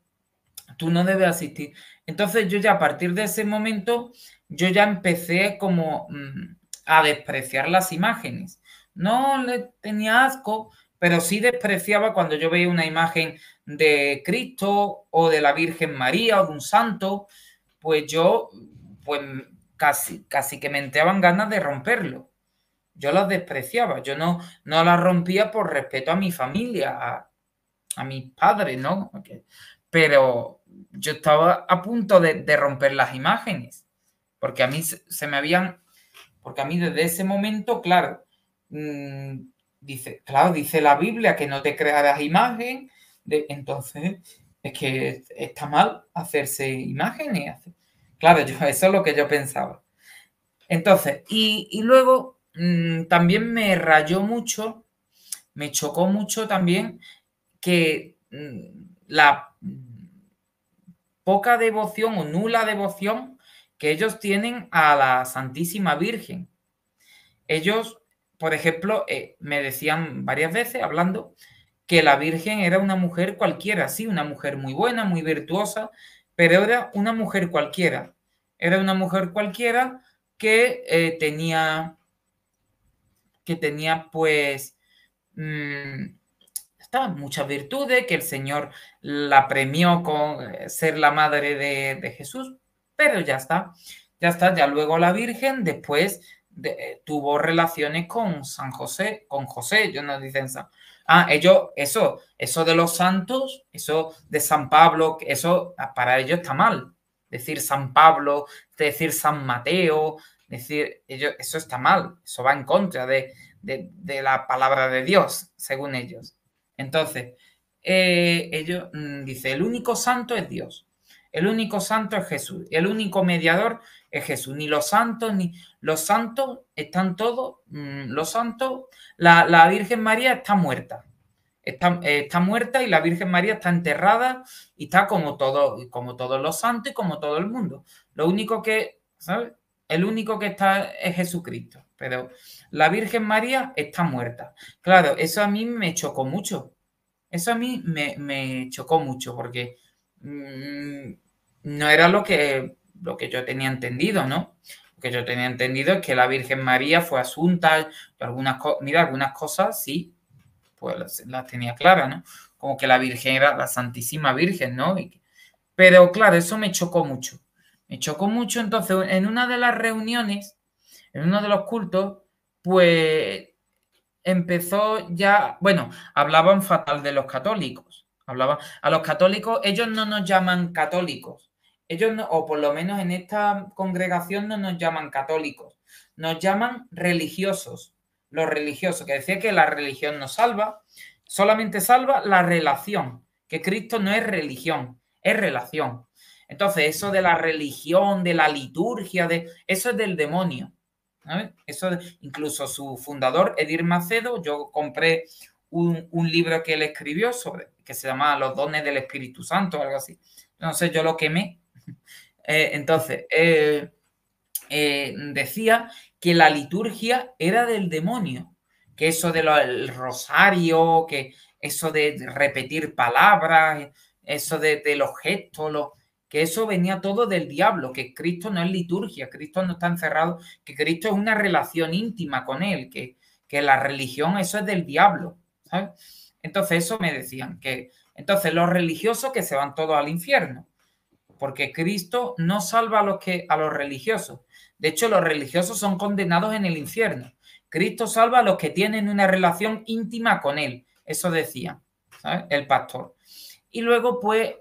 tú no debes asistir. Entonces yo ya a partir de ese momento, yo ya empecé como mm, a despreciar las imágenes. No le tenía asco, pero sí despreciaba cuando yo veía una imagen de Cristo o de la Virgen María o de un santo, pues yo, pues casi, casi que me entraban ganas de romperlo. Yo las despreciaba, yo no, no las rompía por respeto a mi familia, a, a mis padres, ¿no? Pero yo estaba a punto de, romper las imágenes, porque a mí se, me habían, porque a mí desde ese momento, claro, mm, dice, claro, dice la Biblia que no te crearás imagen, entonces es que está mal hacerse imágenes. Claro, eso es lo que yo pensaba. Entonces, y, y luego Mm, también me rayó mucho, me chocó mucho también que mm, la poca devoción o nula devoción que ellos tienen a la Santísima Virgen. Ellos, por ejemplo, eh, me decían varias veces hablando que la Virgen era una mujer cualquiera, sí, una mujer muy buena, muy virtuosa, pero era una mujer cualquiera. Era una mujer cualquiera que eh, tenía que tenía pues mm, muchas virtudes, que el Señor la premió con eh, ser la madre de, Jesús, pero ya está, ya está, ya luego la Virgen después eh, tuvo relaciones con San José, con José, yo no dicen Ah, ellos, eso, eso de los santos, eso de San Pablo, eso ah, para ellos está mal. Decir San Pablo, decir San Mateo, es decir, ellos, eso está mal, eso va en contra de, de, la palabra de Dios, según ellos. Entonces, eh, ellos mm, dice, el único santo es Dios, el único santo es Jesús, el único mediador es Jesús, ni los santos, ni los santos están todos, mm, los santos, la, Virgen María está muerta. Está, muerta y la Virgen María está enterrada y está como, todo, como todos los santos y como todo el mundo. Lo único que, el único que está es Jesucristo, pero la Virgen María está muerta. Claro, eso a mí me chocó mucho. Eso a mí me, chocó mucho porque mm, no era lo que, lo que yo tenía entendido, ¿no? Lo que yo tenía entendido es que la Virgen María fue asunta, algunas mira, algunas cosas sí, pues las, tenía claras, ¿no? Como que la Virgen era la Santísima Virgen, ¿no? pero claro, eso me chocó mucho. Me chocó mucho. Entonces, en una de las reuniones, en uno de los cultos, pues empezó ya, bueno, hablaban fatal de los católicos. Hablaban, a los católicos, ellos no nos llaman católicos. Ellos no, o por lo menos en esta congregación no nos llaman católicos, nos llaman religiosos, los religiosos, que decía que la religión no salva, solamente salva la relación, que Cristo no es religión, es relación. Entonces, eso de la religión, de la liturgia, de, eso es del demonio. Eso, incluso su fundador, Edir Macedo, yo compré un, libro que él escribió sobre, que se llamaba Los dones del Espíritu Santo, algo así. Entonces, yo lo quemé. Eh, entonces, eh, eh, decía que la liturgia era del demonio, que eso del rosario, que eso de repetir palabras, eso de, de los gestos, los, que eso venía todo del diablo, que Cristo no es liturgia, Cristo no está encerrado, que Cristo es una relación íntima con Él, que, que la religión eso es del diablo. Entonces eso me decían, que entonces los religiosos que se van todos al infierno, porque Cristo no salva a los, que, a los religiosos. De hecho, los religiosos son condenados en el infierno. Cristo salva a los que tienen una relación íntima con Él. Eso decía el pastor. Y luego, pues,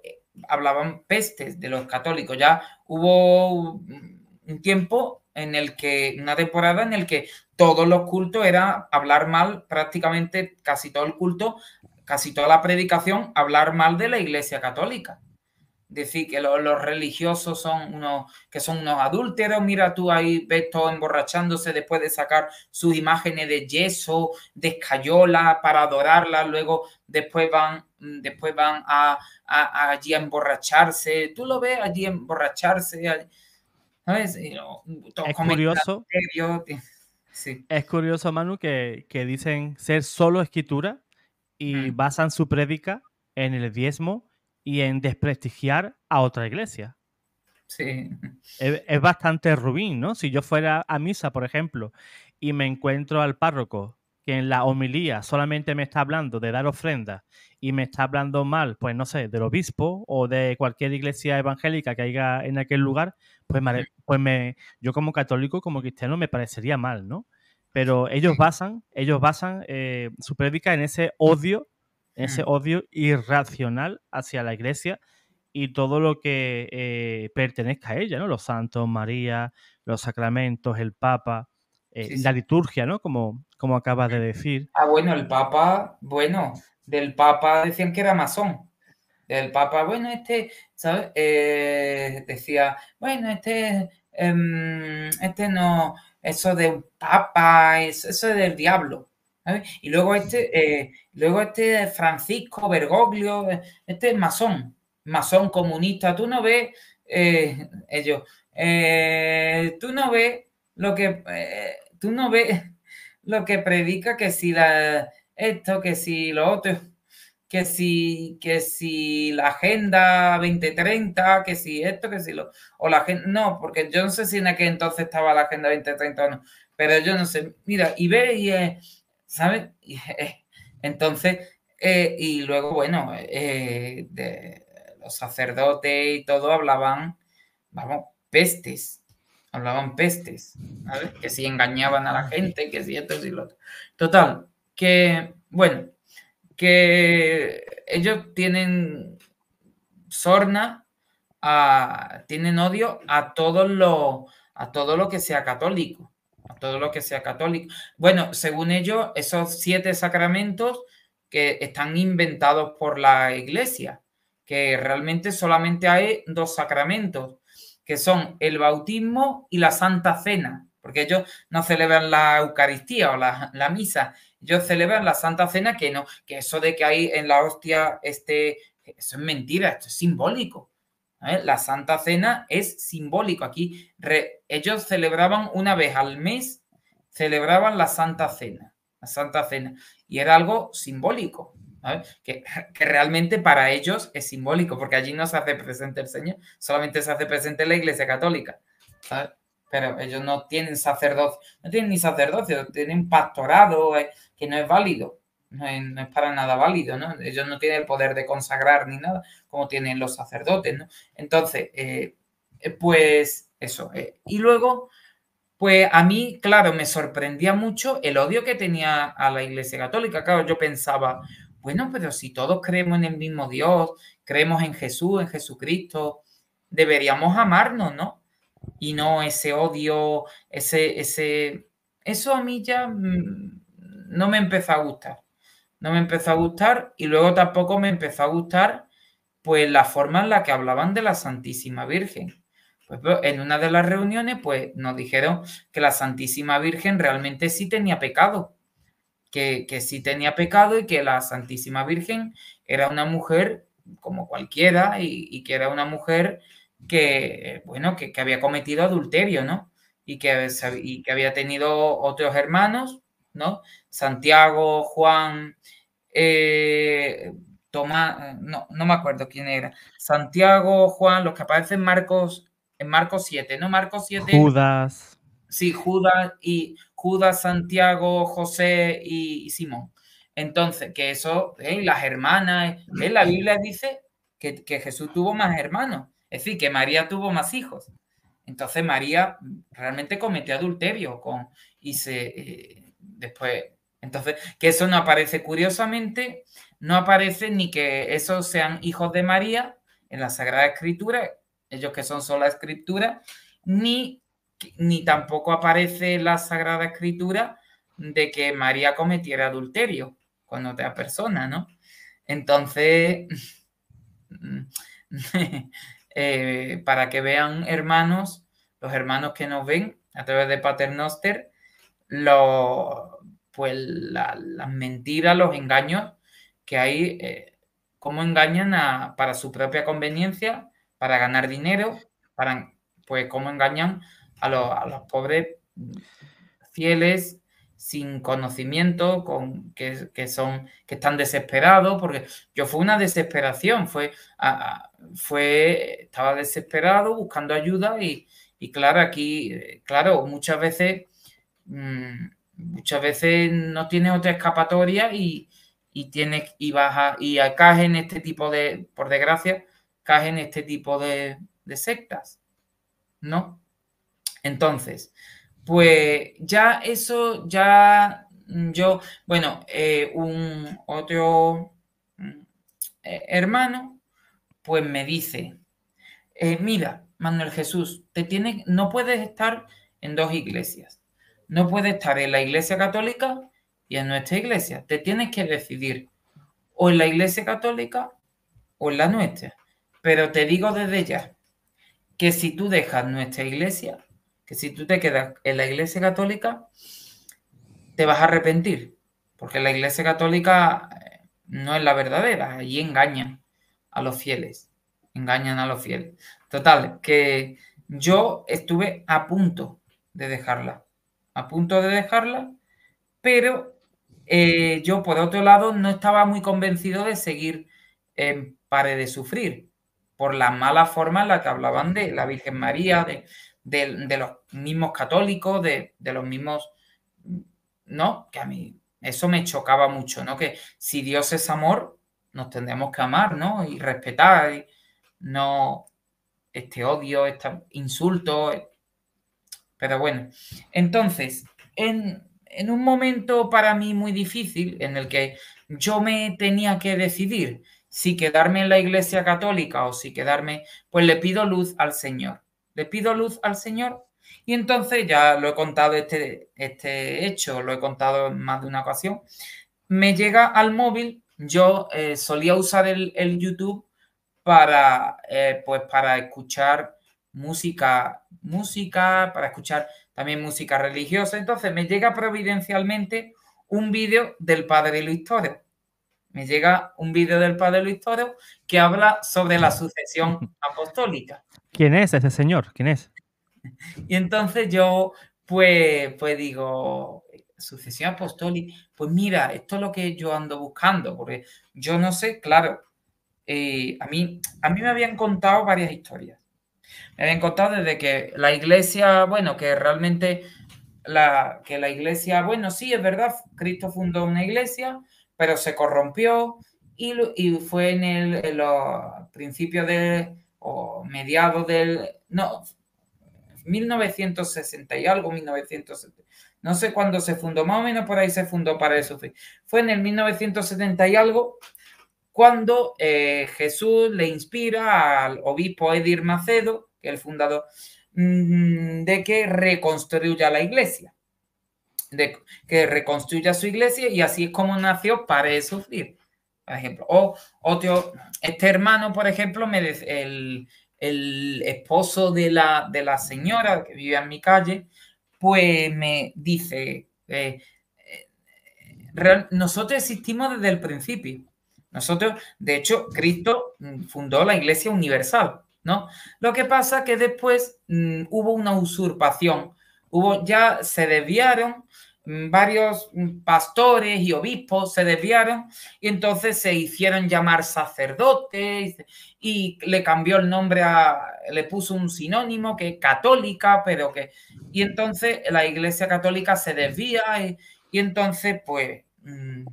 hablaban pestes de los católicos. Ya hubo un tiempo en el que, una temporada en el que todos los cultos era hablar mal, prácticamente casi todo el culto, casi toda la predicación, hablar mal de la iglesia católica. Decir que los, religiosos son unos, que son unos adúlteros, mira tú ahí, ves todo emborrachándose después de sacar sus imágenes de yeso, de escayola para adorarla, luego después van Mm, después van a, allí a emborracharse. Tú lo ves allí emborracharse. Eh, es curioso. Eh, es curioso, Manu, que, dicen ser solo escritura y mm. basan su prédica en el diezmo y en desprestigiar a otra iglesia. Sí. Es, bastante rubín, ¿no? Si yo fuera a misa, por ejemplo, y me encuentro al párroco que en la homilía solamente me está hablando de dar ofrendas y me está hablando mal, pues no sé, del obispo o de cualquier iglesia evangélica que haya en aquel lugar, pues, pues me, yo como católico, como cristiano, me parecería mal, ¿no? Pero ellos basan, ellos basan eh, su prédica en ese odio, ese mm. odio irracional hacia la iglesia y todo lo que eh, pertenezca a ella, ¿no? Los santos, María, los sacramentos, el Papa. Eh, la liturgia, ¿no? Como, como acabas de decir. Ah, bueno, el Papa, bueno, del Papa decían que era masón. Del Papa, bueno, este, ¿sabes? Eh, decía, bueno, este, em, este no, eso de Papa, eso, es del diablo. Y luego este, eh, luego este Francisco Bergoglio, este es masón, masón comunista. Tú no ves, ellos, tú no ves lo que tú no ves lo que predica que si la esto, que si lo otro, que si, que si la agenda 2030, que si esto, que si lo, o la agenda, no, porque yo no sé si en aquel entonces estaba la agenda 2030 o no, pero yo no sé, mira, y ve y, ¿sabes? entonces, eh, y luego, bueno, eh, de, los sacerdotes y todo hablaban, vamos, pestes hablaban pestes, Que si engañaban a la ah. gente, que si esto y lo otro. Total, que, bueno, que ellos tienen sorna, ah, tienen odio a todo, lo, a todo lo que sea católico, a todo lo que sea católico. Bueno, según ellos, esos siete sacramentos que están inventados por la iglesia, que realmente solamente hay dos sacramentos, que son el bautismo y la Santa Cena, porque ellos no celebran la Eucaristía o la, misa, ellos celebran la Santa Cena, que no, que eso de que hay en la hostia, este, eso es mentira, esto es simbólico. ¿eh? La Santa Cena es simbólico. Aquí ellos celebraban una vez al mes, celebraban la Santa Cena, la Santa Cena, y era algo simbólico. Que, realmente para ellos es simbólico, porque allí no se hace presente el Señor, solamente se hace presente la Iglesia Católica, Pero ellos no tienen sacerdocio, no tienen ni sacerdocio, tienen pastorado eh, que no es válido, no es, para nada válido, ¿no? Ellos no tienen el poder de consagrar ni nada, como tienen los sacerdotes, Entonces, eh, pues eso. Eh, y luego, pues a mí, claro, me sorprendía mucho el odio que tenía a la Iglesia Católica. Claro, yo pensaba, bueno, pero si todos creemos en el mismo Dios, creemos en Jesús, en Jesucristo, deberíamos amarnos, ¿no? Y no ese odio, ese, ese, eso a mí ya mm, no me empezó a gustar. No me empezó a gustar y luego tampoco me empezó a gustar pues la forma en la que hablaban de la Santísima Virgen. Pues, en una de las reuniones pues nos dijeron que la Santísima Virgen realmente sí tenía pecado que, sí tenía pecado y que la Santísima Virgen era una mujer como cualquiera y, que era una mujer que, bueno, que, había cometido adulterio, ¿no? Y que, había tenido otros hermanos, ¿no? Santiago, Juan, eh, Tomás, no, me acuerdo quién era. Santiago, Juan, los que aparecen Marcos, en Marcos 7, ¿no? Marcos 7. Judas. Sí, Judas y Judas, Santiago, José y, Simón. Entonces, que eso, en las hermanas, En la Biblia dice que, Jesús tuvo más hermanos, es decir, que María tuvo más hijos. Entonces María realmente cometió adulterio con, y se, eh, después, entonces, que eso no aparece, curiosamente, no aparece ni que esos sean hijos de María en la Sagrada Escritura, ellos que son sola escritura, ni ni tampoco aparece la Sagrada Escritura de que María cometiera adulterio con otra persona, ¿no? Entonces, eh, para que vean hermanos, los hermanos que nos ven a través de Paternoster, lo, pues las mentiras, los engaños que hay, eh, cómo engañan para su propia conveniencia, para ganar dinero, para, pues cómo engañan a, los, pobres fieles sin conocimiento, con, que, son, que están desesperados, porque yo fue una desesperación, fue, fue estaba desesperado buscando ayuda y, claro, aquí, eh, claro, muchas veces, mm, muchas veces no tienes otra escapatoria y, y y baja, y caes en este tipo de, por desgracia, caes en este tipo de sectas, ¿no? Entonces, pues ya eso, ya mm, yo, bueno, eh, un otro mm, eh, hermano, pues me dice, eh, mira, Manuel Jesús, te no puedes estar en dos iglesias, no puedes estar en la iglesia católica y en nuestra iglesia, te tienes que decidir o en la iglesia católica o en la nuestra, pero te digo desde ya que si tú dejas nuestra iglesia, que si tú te quedas en la Iglesia Católica, te vas a arrepentir, porque la Iglesia Católica eh, no es la verdadera, allí engaña a los fieles, engañan a los fieles. Total, que yo estuve a punto de dejarla, a punto de dejarla, pero eh, yo por otro lado no estaba muy convencido de seguir en pared de Sufrir, por la mala forma en la que hablaban de la Virgen María, de, de, los mismos católicos, de, de, los mismos, ¿no? Que a mí eso me chocaba mucho, ¿no? Que si Dios es amor, nos tendremos que amar, ¿no? Y respetar, y no este odio, este insulto. Eh. Pero bueno, entonces, en, en un momento para mí muy difícil en el que yo me tenía que decidir si quedarme en la iglesia católica o si quedarme, pues le pido luz al Señor le pido luz al Señor. Y entonces, ya lo he contado este, este hecho, lo he contado en más de una ocasión, me llega al móvil, yo eh, solía usar el, YouTube para, eh, pues para escuchar música, música, para escuchar también música religiosa. Entonces me llega providencialmente un vídeo del Padre Luis Toro. Me llega un vídeo del Padre Luis Toro que habla sobre la sucesión apostólica. ¿Quién es ese señor? ¿Quién es? Y entonces yo, pues, pues digo, sucesión apostólica, pues mira, esto es lo que yo ando buscando, porque yo no sé, claro, eh, a, mí, a mí me habían contado varias historias. Me habían contado desde que la iglesia, bueno, que realmente la, que la iglesia, bueno, sí, es verdad, Cristo fundó una iglesia, pero se corrompió y, fue en, el, en los principios de o del... No, 1960 y algo, 1970. No sé cuándo se fundó, más o menos por ahí se fundó para eso. Fue en el 1970 y algo cuando eh, Jesús le inspira al obispo Edir Macedo, que el fundador, mm, de que reconstruya la iglesia. De, que reconstruya su iglesia y así es como nació para sufrir por ejemplo. O otro, este hermano, por ejemplo, me el, esposo de la, señora que vive en mi calle, pues me dice, eh, eh, nosotros existimos desde el principio. Nosotros, de hecho, Cristo mm, fundó la Iglesia Universal, ¿no? Lo que pasa que después mm, hubo una usurpación, hubo, ya se desviaron Mm, varios mm, pastores y obispos se desviaron y entonces se hicieron llamar sacerdotes y le cambió el nombre a, le puso un sinónimo que es católica, pero que... Y entonces la iglesia católica se desvía y, entonces pues... Mm,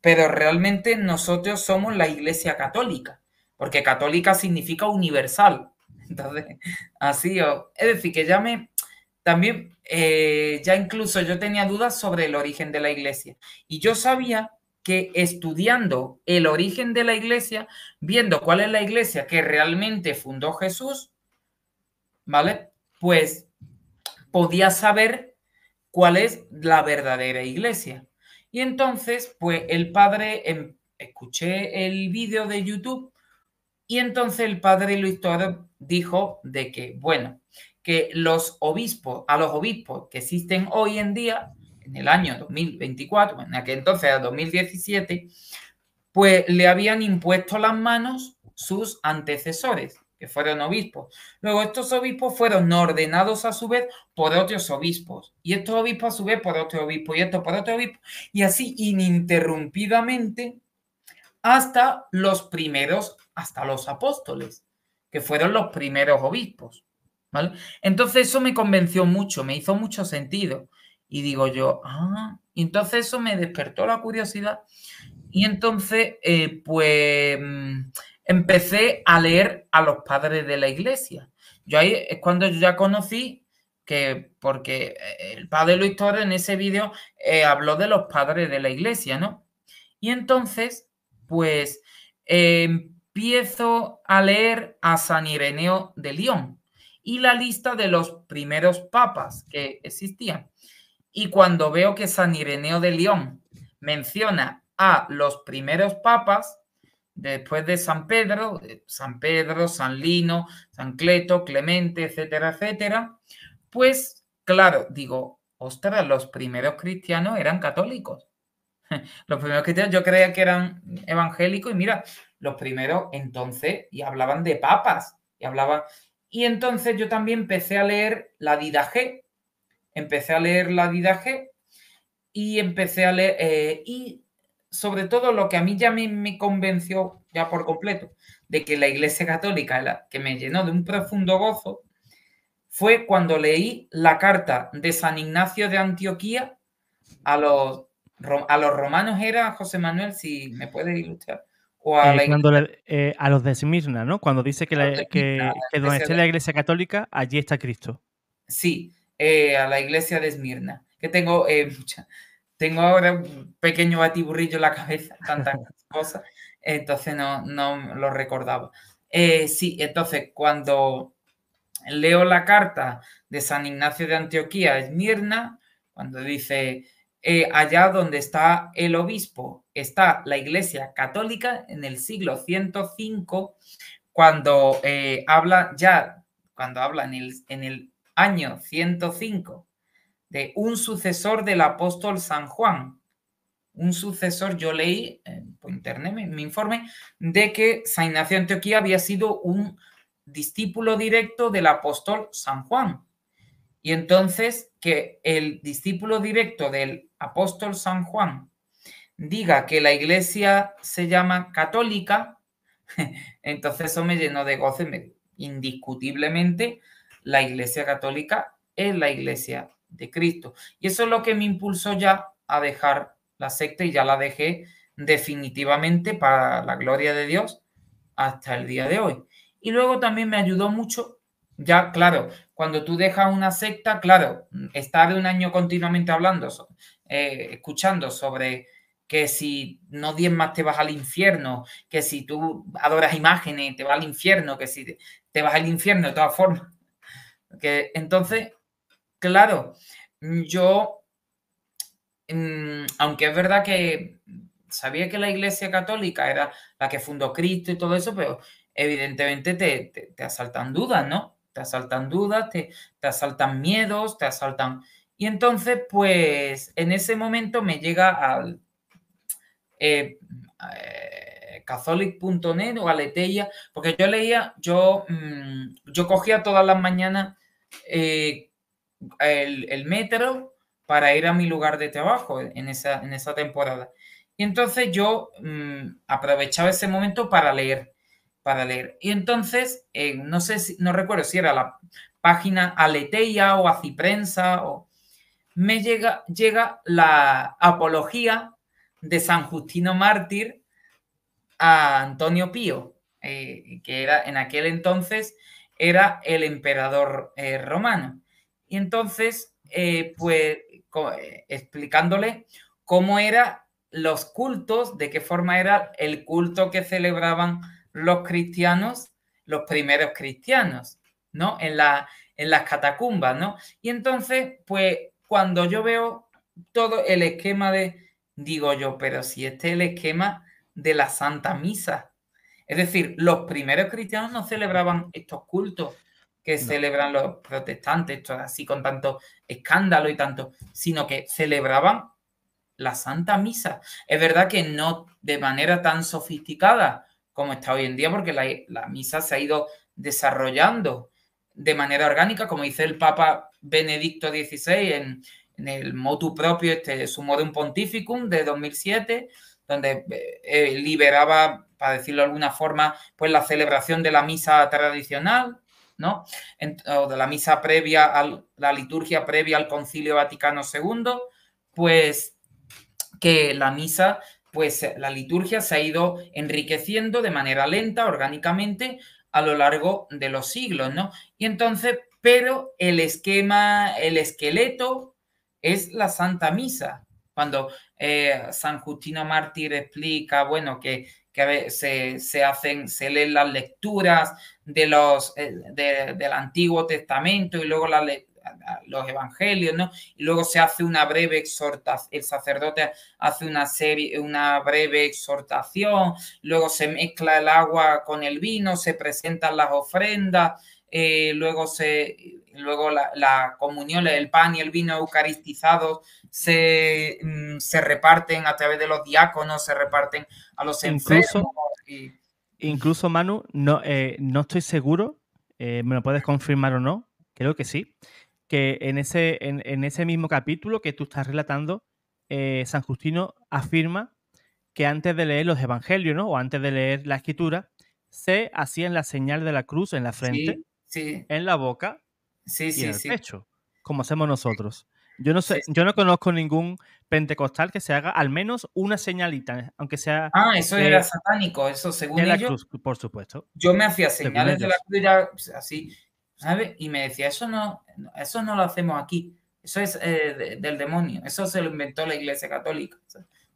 pero realmente nosotros somos la iglesia católica, porque católica significa universal. Entonces, así, es decir, que ya me... También eh, ya incluso yo tenía dudas sobre el origen de la iglesia. Y yo sabía que estudiando el origen de la iglesia, viendo cuál es la iglesia que realmente fundó Jesús, ¿vale? Pues podía saber cuál es la verdadera iglesia. Y entonces, pues el padre, em, escuché el vídeo de YouTube y entonces el padre Luis Toro dijo de que, bueno, que los obispos, a los obispos que existen hoy en día, en el año 2024, en aquel entonces a 2017, pues le habían impuesto las manos sus antecesores, que fueron obispos. Luego estos obispos fueron ordenados a su vez por otros obispos, y estos obispos a su vez por otro obispo, y estos por otro obispo, y así ininterrumpidamente hasta los primeros, hasta los apóstoles, que fueron los primeros obispos. Entonces eso me convenció mucho, me hizo mucho sentido. Y digo yo, ah, entonces eso me despertó la curiosidad. Y entonces, eh, pues, mm, empecé a leer a los padres de la iglesia. Yo ahí es cuando yo ya conocí que, porque eh, el padre Luis Torres en ese vídeo eh, habló de los padres de la iglesia, ¿no? Y entonces, pues, empiezo a leer a San Ireneo de Lyon y la lista de los primeros papas que existían. Y cuando veo que San Ireneo de León menciona a los primeros papas, después de San Pedro, San Pedro, San Lino, San Cleto, Clemente, etcétera, etcétera, pues claro, digo, ostras, los primeros cristianos eran católicos. Los primeros cristianos yo creía que eran evangélicos y mira, los primeros entonces y hablaban de papas y hablaban y entonces yo también empecé a leer la G empecé a leer la G y empecé a leer, eh, y sobre todo lo que a mí ya me, me, convenció ya por completo de que la Iglesia Católica, la, que me llenó de un profundo gozo, fue cuando leí la carta de San Ignacio de Antioquía a los, a los romanos, era José Manuel, si me puede ilustrar. Eh, eh, a, los de Smirna, ¿no? Cuando dice que, donde esté la iglesia católica, allí está Cristo. Sí, eh, a la iglesia de Smirna. Que tengo, mucha, tengo ahora un pequeño batiburrillo en la cabeza, tantas cosas, entonces no, no lo recordaba. sí, entonces cuando leo la carta de San Ignacio de Antioquía a Esmirna, cuando dice, eh, allá donde está el obispo, está la Iglesia Católica en el siglo 105, cuando eh, habla ya, cuando habla en el, año 105 de un sucesor del apóstol San Juan. Un sucesor, yo leí eh, por internet, me, informe, de que San Ignacio de Antioquía había sido un discípulo directo del apóstol San Juan. Y entonces que el discípulo directo del apóstol San Juan, diga que la iglesia se llama católica, entonces eso me llenó de goce, Indiscutiblemente, la iglesia católica es la iglesia de Cristo. Y eso es lo que me impulsó ya a dejar la secta y ya la dejé definitivamente para la gloria de Dios hasta el día de hoy. Y luego también me ayudó mucho, ya claro, cuando tú dejas una secta, claro, estar un año continuamente hablando eh, escuchando sobre que si no más te vas al infierno, que si tú adoras imágenes te vas al infierno, que si te, vas al infierno de todas formas. Que, entonces, claro, yo, mm, aunque es verdad que sabía que la Iglesia Católica era la que fundó Cristo y todo eso, pero evidentemente te, asaltan dudas, ¿no? Te asaltan dudas, te asaltan miedos, te asaltan... Y entonces, pues en ese momento me llega al eh, eh, catholic.net o a Leteia, porque yo leía, yo, mm, yo cogía todas las mañanas eh, el, metro para ir a mi lugar de trabajo en esa, temporada. Y entonces yo mm, aprovechaba ese momento para leer, para leer. Y entonces, no sé si, no recuerdo si era la página Aleteia o Aciprensa o me llega, llega la apología de San Justino Mártir a Antonio Pío, eh, que era en aquel entonces era el emperador eh, romano. Y entonces, eh, pues, explicándole cómo eran los cultos, de qué forma era el culto que celebraban los cristianos, los primeros cristianos, ¿no? En, la, en las catacumbas, ¿no? Y entonces, pues, cuando yo veo todo el esquema de, digo yo, pero si este es el esquema de la Santa Misa. Es decir, los primeros cristianos no celebraban estos cultos que celebran los protestantes, esto así con tanto escándalo y tanto, sino que celebraban la Santa Misa. Es verdad que no de manera tan sofisticada como está hoy en día, porque la, la misa se ha ido desarrollando de manera orgánica, como dice el Papa Benedicto XVI en, el motu propio, este Summorum Pontificum de 2007, donde eh, eh, liberaba, para decirlo de alguna forma, pues la celebración de la misa tradicional, ¿no? o de la misa previa, a la liturgia previa al Concilio Vaticano II, pues que la misa, pues la liturgia se ha ido enriqueciendo de manera lenta, orgánicamente, a lo largo de los siglos, ¿no? Y entonces, pero el esquema, el esqueleto es la Santa Misa. Cuando eh, San Justino Mártir explica, bueno, que, se, se, hacen, se leen las lecturas de los, eh, del Antiguo Testamento y luego la, los evangelios, ¿no? Y luego se hace una breve exhortación, el sacerdote hace una serie, una breve exhortación, luego se mezcla el agua con el vino, se presentan las ofrendas, eh, luego se luego la, comunión, el pan y el vino eucaristizados se, mm, se, reparten a través de los diáconos, se reparten a los incluso, enfermos. Incluso, Manu, no, eh, no estoy seguro, eh, me lo puedes confirmar o no, creo que sí, que en ese, en, ese mismo capítulo que tú estás relatando, eh, San Justino afirma que antes de leer los evangelios, ¿no? O antes de leer la escritura, se hacían la señal de la cruz en la frente, sí, en la boca sí, y en el pecho, como hacemos nosotros. Yo no sé, yo no conozco ningún pentecostal que se haga al menos una señalita, aunque sea. Ah, eso era satánico, eso según En la cruz, por supuesto. Yo me hacía señales de la cruz, así. Y me decía, eso no, eso no lo hacemos aquí, eso es eh, del demonio, eso se lo inventó la Iglesia Católica,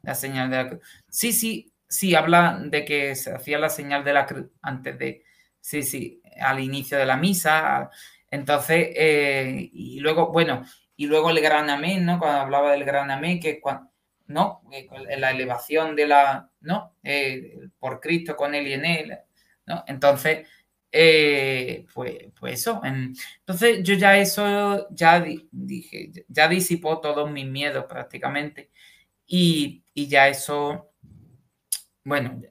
la señal de la cruz. Sí, sí, sí, habla de que se hacía la señal de la cruz antes de, sí, sí, al inicio de la misa, entonces, eh, y luego, bueno, y luego el gran amén, ¿no? Cuando hablaba del gran amén, que cuando... ¿no? La elevación de la, ¿no? Eh, por Cristo con él y en él, ¿no? Entonces, pues, pues, eso. Entonces yo ya eso, ya dije, ya disipó todos mis miedos prácticamente. Y, ya eso, bueno,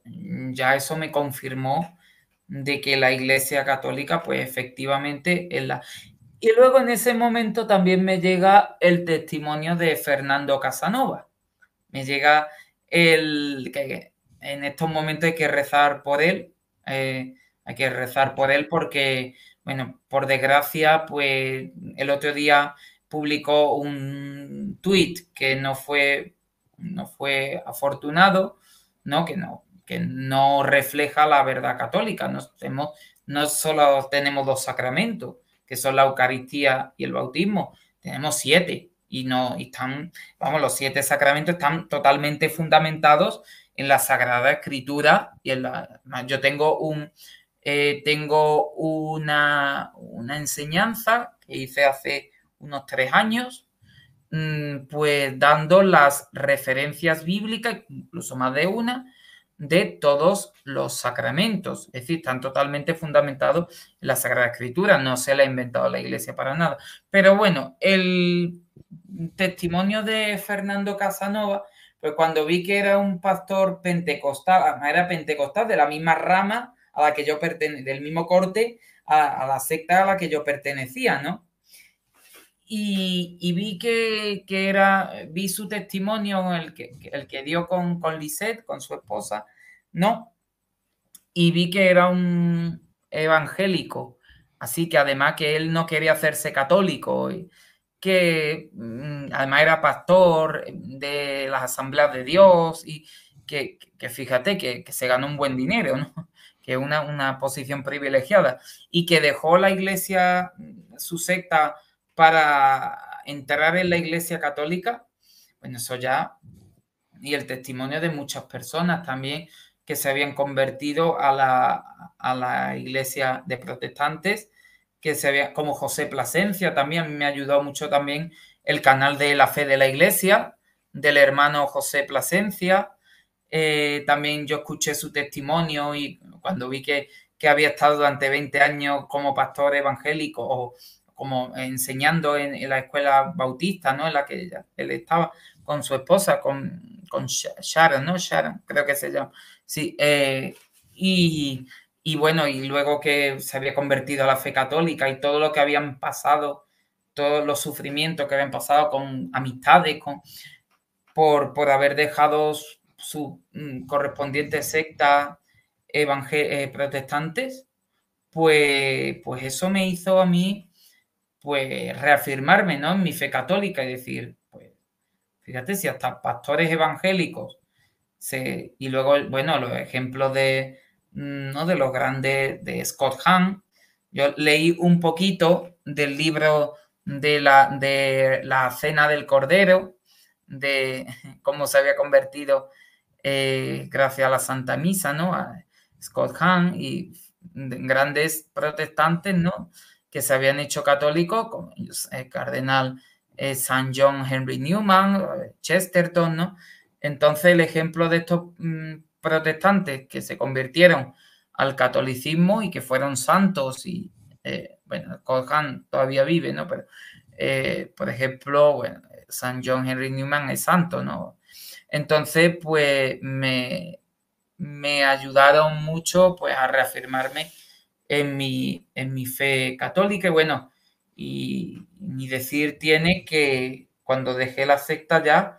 ya eso me confirmó de que la Iglesia Católica, pues efectivamente es la... Y luego en ese momento también me llega el testimonio de Fernando Casanova. Me llega el que en estos momentos hay que rezar por él. Eh, hay que rezar por él porque, bueno, por desgracia, pues el otro día publicó un tuit que no fue, no fue afortunado, ¿no? Que, no, que no refleja la verdad católica. No, no solo tenemos dos sacramentos, que son la Eucaristía y el bautismo, tenemos siete. Y no, están, vamos, los siete sacramentos están totalmente fundamentados en la Sagrada Escritura y en la, yo tengo un, eh, tengo una, una, enseñanza que hice hace unos tres años, mm, pues dando las referencias bíblicas, incluso más de una, de todos los sacramentos. Es decir, están totalmente fundamentados en la Sagrada Escritura, no se la ha inventado la Iglesia para nada. Pero bueno, el testimonio de Fernando Casanova, pues cuando vi que era un pastor pentecostal, era pentecostal de la misma rama, a la que yo pertenecía, del mismo corte a, la secta a la que yo pertenecía, ¿no? Y, vi que, era, vi su testimonio, el que, el que dio con, con Lisette, con su esposa, ¿no? Y vi que era un evangélico, así que además que él no quería hacerse católico. Y, que mm, además era pastor de las asambleas de Dios y que, que fíjate que, que, se ganó un buen dinero, ¿no? una, posición privilegiada, y que dejó la iglesia, mm, su secta, para entrar en la iglesia católica, bueno, eso ya, y el testimonio de muchas personas también que se habían convertido a la, a la iglesia de protestantes, que se había, como José Plasencia también, me ha ayudado mucho también el canal de la fe de la iglesia, del hermano José Plasencia, eh, también yo escuché su testimonio y cuando vi que, que, había estado durante 20 años como pastor evangélico o como enseñando en, la escuela bautista, ¿no? En la que él estaba con su esposa, con, con Sharon, ¿no? Sharon, creo que se llama. Sí, eh, y, y bueno, y luego que se había convertido a la fe católica y todo lo que habían pasado, todos los sufrimientos que habían pasado con amistades, con, por, por haber dejado su mm, correspondiente secta sectas eh, protestantes, pues, pues eso me hizo a mí pues reafirmarme ¿no? en mi fe católica y decir, pues fíjate si hasta pastores evangélicos y luego, bueno, los ejemplos de, mm, ¿no? de los grandes de Scott Hahn, yo leí un poquito del libro de la, de la cena del Cordero, de cómo se había convertido eh, gracias a la Santa Misa, ¿no? A Scott Hahn y grandes protestantes, ¿no? Que se habían hecho católicos, como el eh, cardenal eh, San John Henry Newman, Chesterton, ¿no? Entonces el ejemplo de estos mm, protestantes que se convirtieron al catolicismo y que fueron santos y, bueno, bueno, Hahn todavía vive, ¿no? Pero, por ejemplo, bueno, San John Henry Newman es santo, ¿no? Entonces, pues me, ayudaron mucho pues, a reafirmarme en mi, fe católica. Y bueno, y ni decir tiene que cuando dejé la secta ya,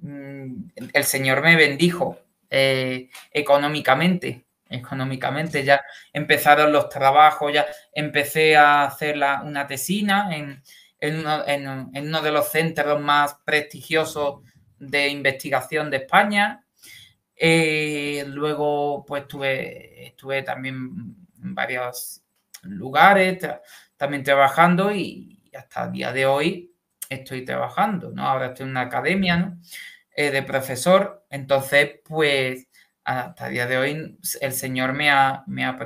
mm, el Señor me bendijo eh, económicamente, económicamente. Ya empezaron los trabajos, ya empecé a hacer una tesina en, uno, de los centros más prestigiosos de investigación de España. Eh, luego, pues estuve, estuve también en varios lugares, también trabajando y hasta el día de hoy estoy trabajando, ¿no? Ahora estoy en una academia, eh, de profesor, entonces, pues hasta el día de hoy el Señor me ha, me ha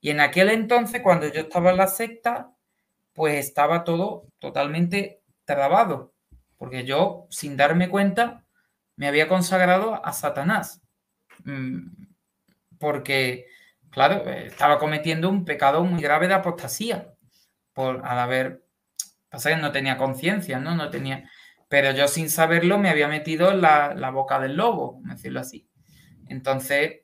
Y en aquel entonces, cuando yo estaba en la secta, pues estaba todo totalmente trabado. Porque yo, sin darme cuenta, me había consagrado a Satanás. Mm, porque, claro, eh, estaba cometiendo un pecado muy grave de apostasía. Por, al haber. Pasa que no tenía conciencia, ¿no? No tenía. Pero yo, sin saberlo, me había metido en la, la boca del lobo, decirlo así. Entonces,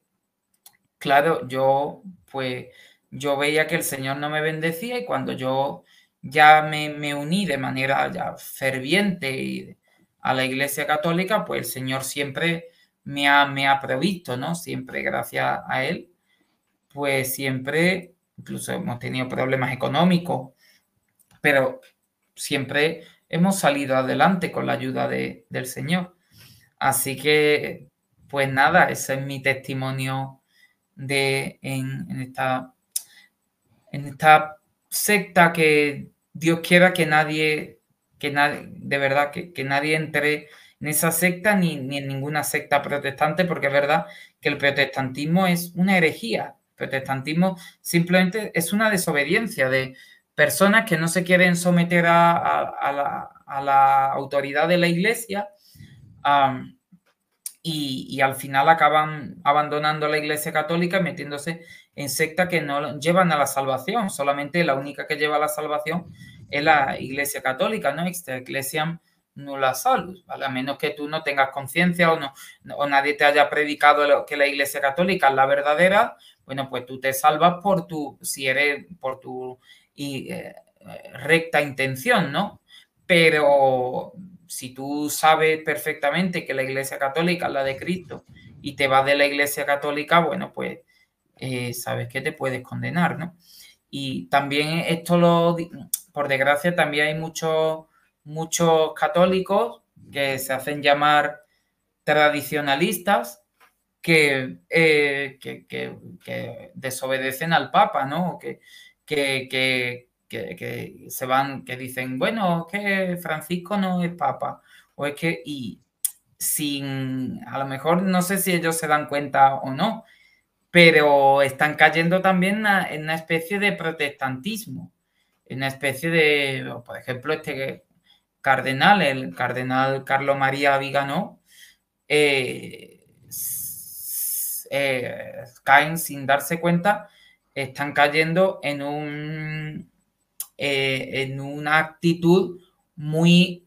claro, yo, pues, yo veía que el Señor no me bendecía y cuando yo ya me, uní de manera ya ferviente a la Iglesia Católica, pues el Señor siempre me ha, me ha provisto, ¿no? Siempre gracias a Él, pues siempre, incluso hemos tenido problemas económicos, pero siempre hemos salido adelante con la ayuda del Señor. Así que, pues nada, ese es mi testimonio de, en, en esta, en esta secta que Dios quiera que nadie, que nadie, de verdad, que, nadie entre en esa secta ni, en ninguna secta protestante, porque es verdad que el protestantismo es una herejía. El protestantismo simplemente es una desobediencia de personas que no se quieren someter a, la, autoridad de la iglesia y, y, al final acaban abandonando la iglesia católica metiéndose en que no llevan a la salvación, solamente la única que lleva a la salvación es la Iglesia Católica, ¿no? Esta iglesia nula salud, A menos que tú no tengas conciencia o, no, o nadie te haya predicado que la Iglesia Católica es la verdadera, bueno, pues tú te salvas por tu, si eres, por tu y, eh, recta intención, ¿no? Pero si tú sabes perfectamente que la Iglesia Católica es la de Cristo y te vas de la Iglesia Católica, bueno, pues eh, sabes que te puedes condenar, ¿no? Y también esto lo, por desgracia, también hay muchos, muchos católicos que se hacen llamar tradicionalistas que, eh, que, que, desobedecen al Papa, ¿no? Que, que, se van, que dicen, bueno, es que Francisco no es Papa, o es que, y sin, a lo mejor no sé si ellos se dan cuenta o no, pero están cayendo también en una especie de protestantismo, en una especie de, por ejemplo, este cardenal, el cardenal Carlo María Viganó, eh, eh, caen sin darse cuenta, están cayendo en, eh, en una actitud muy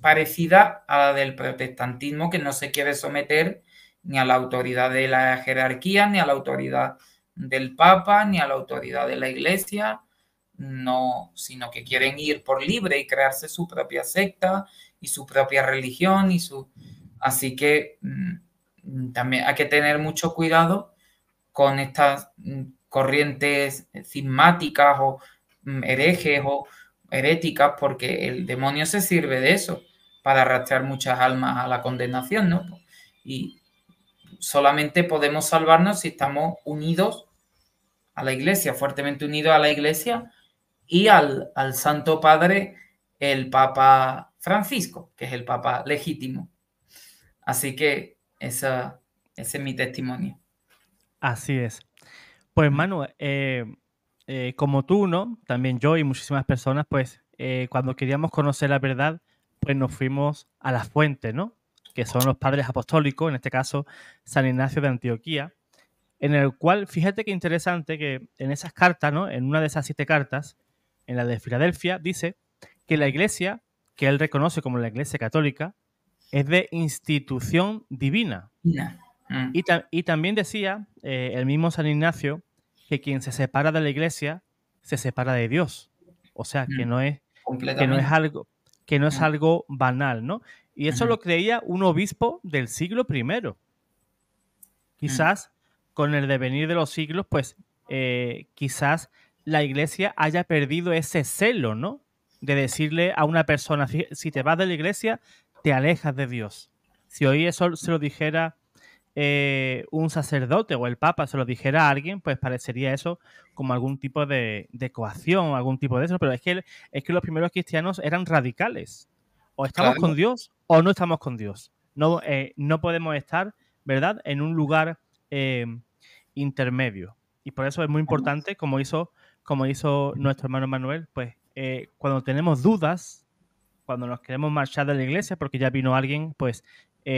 parecida a la del protestantismo que no se quiere someter ni a la autoridad de la jerarquía, ni a la autoridad del Papa, ni a la autoridad de la Iglesia, no, sino que quieren ir por libre y crearse su propia secta y su propia religión y su... Así que mm, también hay que tener mucho cuidado con estas mm, corrientes cismáticas o mm, herejes o heréticas, porque el demonio se sirve de eso para arrastrar muchas almas a la condenación, ¿no? Y solamente podemos salvarnos si estamos unidos a la iglesia, fuertemente unidos a la iglesia y al, Santo Padre, el Papa Francisco, que es el Papa legítimo. Así que ese es mi testimonio. Así es. Pues Manu, eh, eh, como tú, ¿no? También yo y muchísimas personas, pues eh, cuando queríamos conocer la verdad, pues nos fuimos a la fuente, ¿no? que son los padres apostólicos, en este caso San Ignacio de Antioquía, en el cual, fíjate que interesante que en esas cartas, ¿no? en una de esas siete cartas, en la de Filadelfia, dice que la iglesia, que él reconoce como la iglesia católica, es de institución divina. Mm. Y, también decía eh, el mismo San Ignacio que quien se separa de la iglesia se separa de Dios. O sea, que mm. no es, no es algo, que no es mm. algo banal, ¿no? Y eso lo creía un obispo del siglo I. Quizás con el devenir de los siglos, pues eh, quizás la iglesia haya perdido ese celo, ¿no? De decirle a una persona, si te vas de la iglesia, te alejas de Dios. Si hoy eso se lo dijera eh, un sacerdote o el Papa se lo dijera a alguien, pues parecería eso como algún tipo de, de coacción o algún tipo de eso. Pero es que, es que los primeros cristianos eran radicales o estamos con Dios o no estamos con Dios. No, eh, no podemos estar, ¿verdad?, en un lugar eh, intermedio. Y por eso es muy importante, como hizo, como hizo nuestro hermano Manuel, pues eh, cuando tenemos dudas, cuando nos queremos marchar de la iglesia, porque ya vino alguien, pues,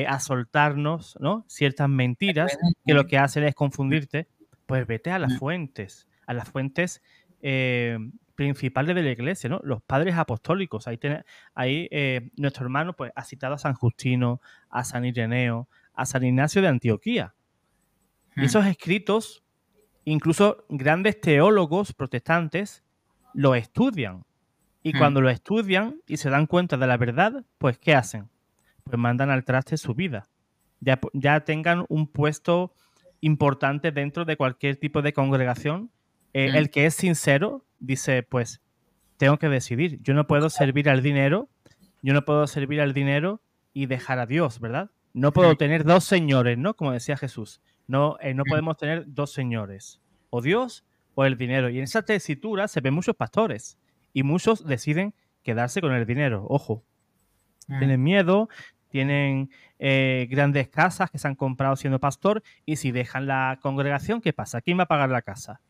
a soltarnos, ¿no? Ciertas mentiras que lo que hacen es confundirte, pues vete a las fuentes, a las fuentes principales de la iglesia, ¿no? Los padres apostólicos. Ahí, ahí eh, nuestro hermano pues, ha citado a San Justino, a San Ireneo, a San Ignacio de Antioquía. Hmm. esos escritos, incluso grandes teólogos protestantes, lo estudian. Y hmm. cuando lo estudian y se dan cuenta de la verdad, pues ¿qué hacen? Pues mandan al traste su vida. Ya, ya tengan un puesto importante dentro de cualquier tipo de congregación. Eh, hmm. El que es sincero dice, pues tengo que decidir, yo no puedo servir al dinero, yo no puedo servir al dinero y dejar a Dios, ¿verdad? No puedo tener dos señores, ¿no? Como decía Jesús, no, eh, no podemos tener dos señores, o Dios o el dinero. Y en esa tesitura se ven muchos pastores y muchos deciden quedarse con el dinero, ojo. Tienen miedo, tienen eh, grandes casas que se han comprado siendo pastor y si dejan la congregación, ¿qué pasa? ¿Quién va a pagar la casa?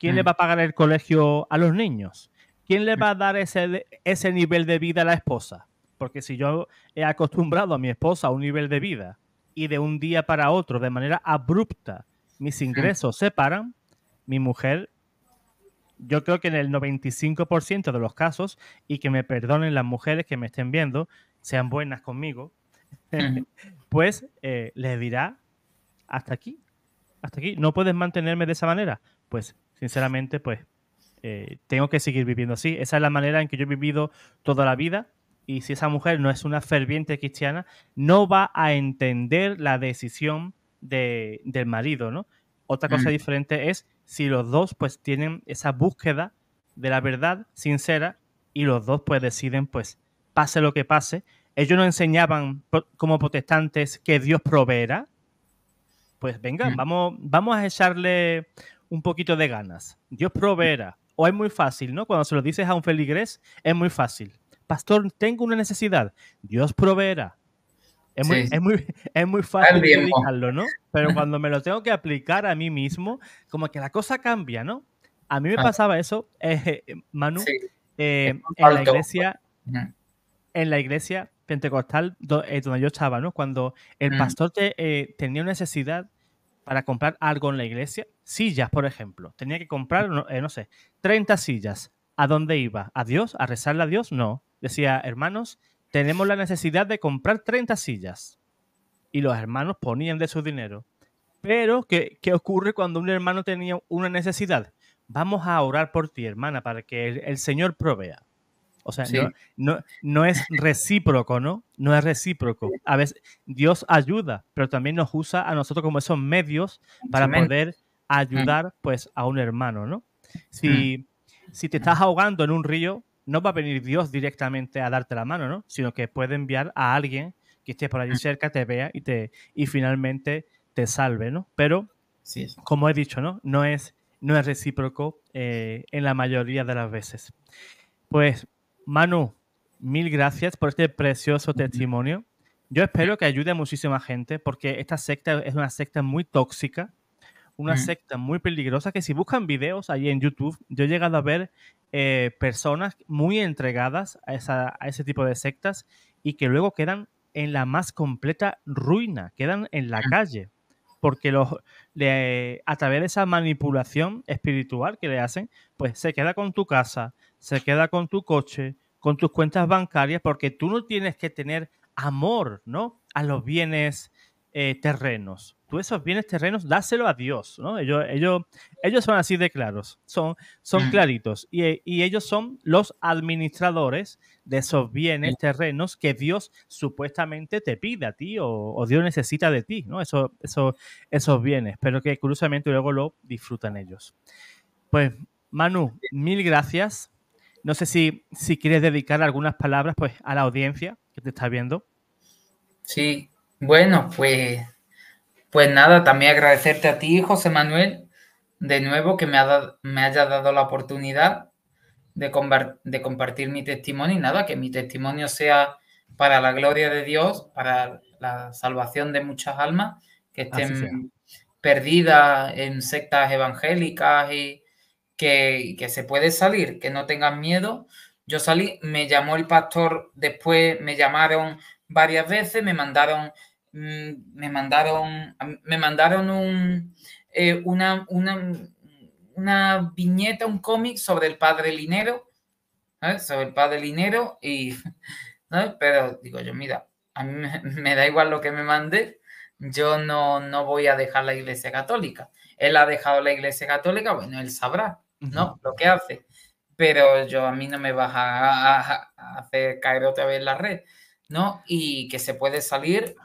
¿Quién le mm. va a pagar el colegio a los niños? ¿Quién le va a mm. dar ese, ese nivel de vida a la esposa? Porque si yo he acostumbrado a mi esposa a un nivel de vida y de un día para otro, de manera abrupta, mis ingresos se paran, mi mujer, yo creo que en el 95% de los casos, y que me perdonen las mujeres que me estén viendo, sean buenas conmigo, mm. pues eh, les dirá, hasta aquí, hasta aquí, no puedes mantenerme de esa manera. Pues sinceramente, pues eh, tengo que seguir viviendo así. Esa es la manera en que yo he vivido toda la vida. Y si esa mujer no es una ferviente cristiana, no va a entender la decisión del marido, ¿no? Otra cosa mm. diferente es si los dos pues tienen esa búsqueda de la verdad sincera y los dos pues deciden pues pase lo que pase. Ellos no enseñaban como protestantes que Dios proveerá. Pues venga, mm. vamos, vamos a echarle un poquito de ganas. Dios proveerá. O es muy fácil, ¿no? Cuando se lo dices a un feligrés, es muy fácil. Pastor, tengo una necesidad. Dios proveerá. Es, muy, es, muy, es muy, fácil ¿no? Pero cuando me lo tengo que aplicar a mí mismo, como que la cosa cambia, ¿no? A mí me ah. pasaba eso, eh, eh, Manu, eh, en la iglesia, en la iglesia pentecostal donde yo estaba, ¿no? Cuando el mm. pastor tenía una necesidad, para comprar algo en la iglesia, sillas, por ejemplo. Tenía que comprar, no, eh, sé, 30 sillas. ¿A dónde iba? ¿A Dios? ¿A rezarle a Dios? No. Decía, hermanos, tenemos la necesidad de comprar 30 sillas. Y los hermanos ponían de su dinero. Pero, ¿qué, qué ocurre cuando un hermano tenía una necesidad? Vamos a orar por ti, hermana, para que el Señor provea. O sea, no, no, es recíproco, ¿no? No es recíproco. A veces Dios ayuda, pero también nos usa a nosotros como esos medios para poder ayudar mm. pues a un hermano, ¿no? Mm. Si, te estás ahogando en un río, no va a venir Dios directamente a darte la mano, ¿no? Sino que puede enviar a alguien que esté por allí mm. cerca, te vea y, te, y finalmente te salve, ¿no? Pero, como he dicho, ¿no? No es, no es recíproco eh, en la mayoría de las veces. Pues Manu, mil gracias por este precioso testimonio. Yo espero que ayude a muchísima gente porque esta secta es una secta muy tóxica, una secta muy peligrosa que si buscan videos ahí en YouTube, yo he llegado a ver eh, personas muy entregadas a, a, ese tipo de sectas y que luego quedan en la más completa ruina, quedan en la calle porque los, a través de esa manipulación espiritual que le hacen, pues se queda con tu casa, se queda con tu coche, con tus cuentas bancarias, porque tú no tienes que tener amor, ¿no? A los bienes eh, terrenos. Tú esos bienes terrenos, dáselo a Dios, Ellos, ellos, ellos son así de claros, son, son mm. claritos. Y, ellos son los administradores de esos bienes mm. terrenos que Dios supuestamente te pide a ti o, Dios necesita de ti, ¿no? Eso, eso, esos bienes, pero que curiosamente luego lo disfrutan ellos. Pues, Manu, mil gracias. No sé si, si quieres dedicar algunas palabras pues, a la audiencia que te está viendo. Sí, bueno, pues, pues nada, también agradecerte a ti, José Manuel, de nuevo que me, ha dado, me haya dado la oportunidad de, de compartir mi testimonio y nada, que mi testimonio sea para la gloria de Dios, para la salvación de muchas almas que estén perdidas en sectas evangélicas y que, que, se puede salir, que no tengan miedo. Yo salí, me llamó el pastor, después me llamaron varias veces, me mandaron Mm, me mandaron, me mandaron un, eh, una, una, viñeta, un cómic sobre el padre Linero, sobre el padre Linero, y, pero digo yo, mira, a mí me, da igual lo que me mande, yo no, no voy a dejar la iglesia católica. Él ha dejado la iglesia católica, bueno, él sabrá, ¿no? Lo que hace. Pero yo a mí no me vas a, a hacer caer otra vez la red, ¿no? Y que se puede salir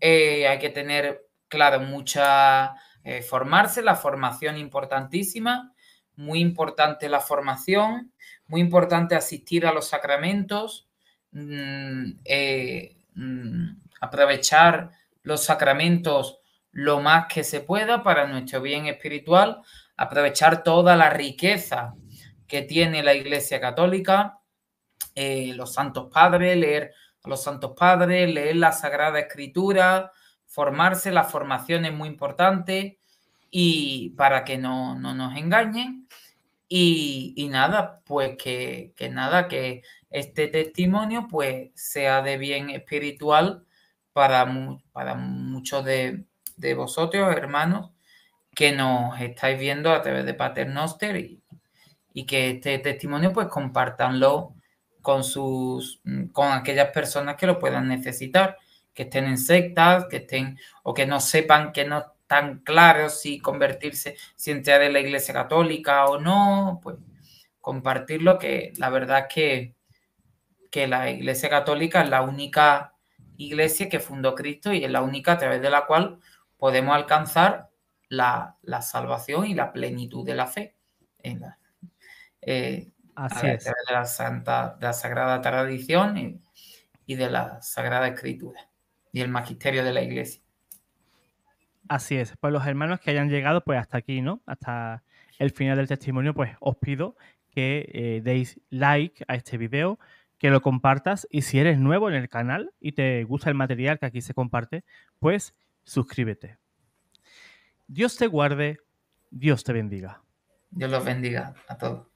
eh, hay que tener, claro, mucha, eh, formarse, la formación importantísima, muy importante la formación, muy importante asistir a los sacramentos, mm, eh, mm, aprovechar los sacramentos lo más que se pueda para nuestro bien espiritual, aprovechar toda la riqueza que tiene la Iglesia Católica, los Santos Padres, leer a los santos padres, leer la Sagrada Escritura, formarse, la formación es muy importante y para que no, no nos engañen. Y, y nada, pues que, nada, que este testimonio pues sea de bien espiritual para, para muchos de, de vosotros, hermanos, que nos estáis viendo a través de Paternoster y, y que este testimonio pues compartanlo con, sus, mm, con aquellas personas que lo puedan necesitar, que estén en sectas, que estén o que no sepan que no tan claros si convertirse, si entrar en la iglesia católica o no, pues compartirlo, que la verdad es que, que la iglesia católica es la única iglesia que fundó Cristo y es la única a través de la cual podemos alcanzar la, salvación y la plenitud de la fe. En eh, Así a es. de la santa, de la sagrada tradición y, de la sagrada escritura y el magisterio de la iglesia. Así es. Pues los hermanos que hayan llegado pues hasta aquí, ¿no? Hasta el final del testimonio, pues os pido que eh, deis like a este video, que lo compartas y si eres nuevo en el canal y te gusta el material que aquí se comparte, pues suscríbete. Dios te guarde, Dios te bendiga. Dios los bendiga a todos.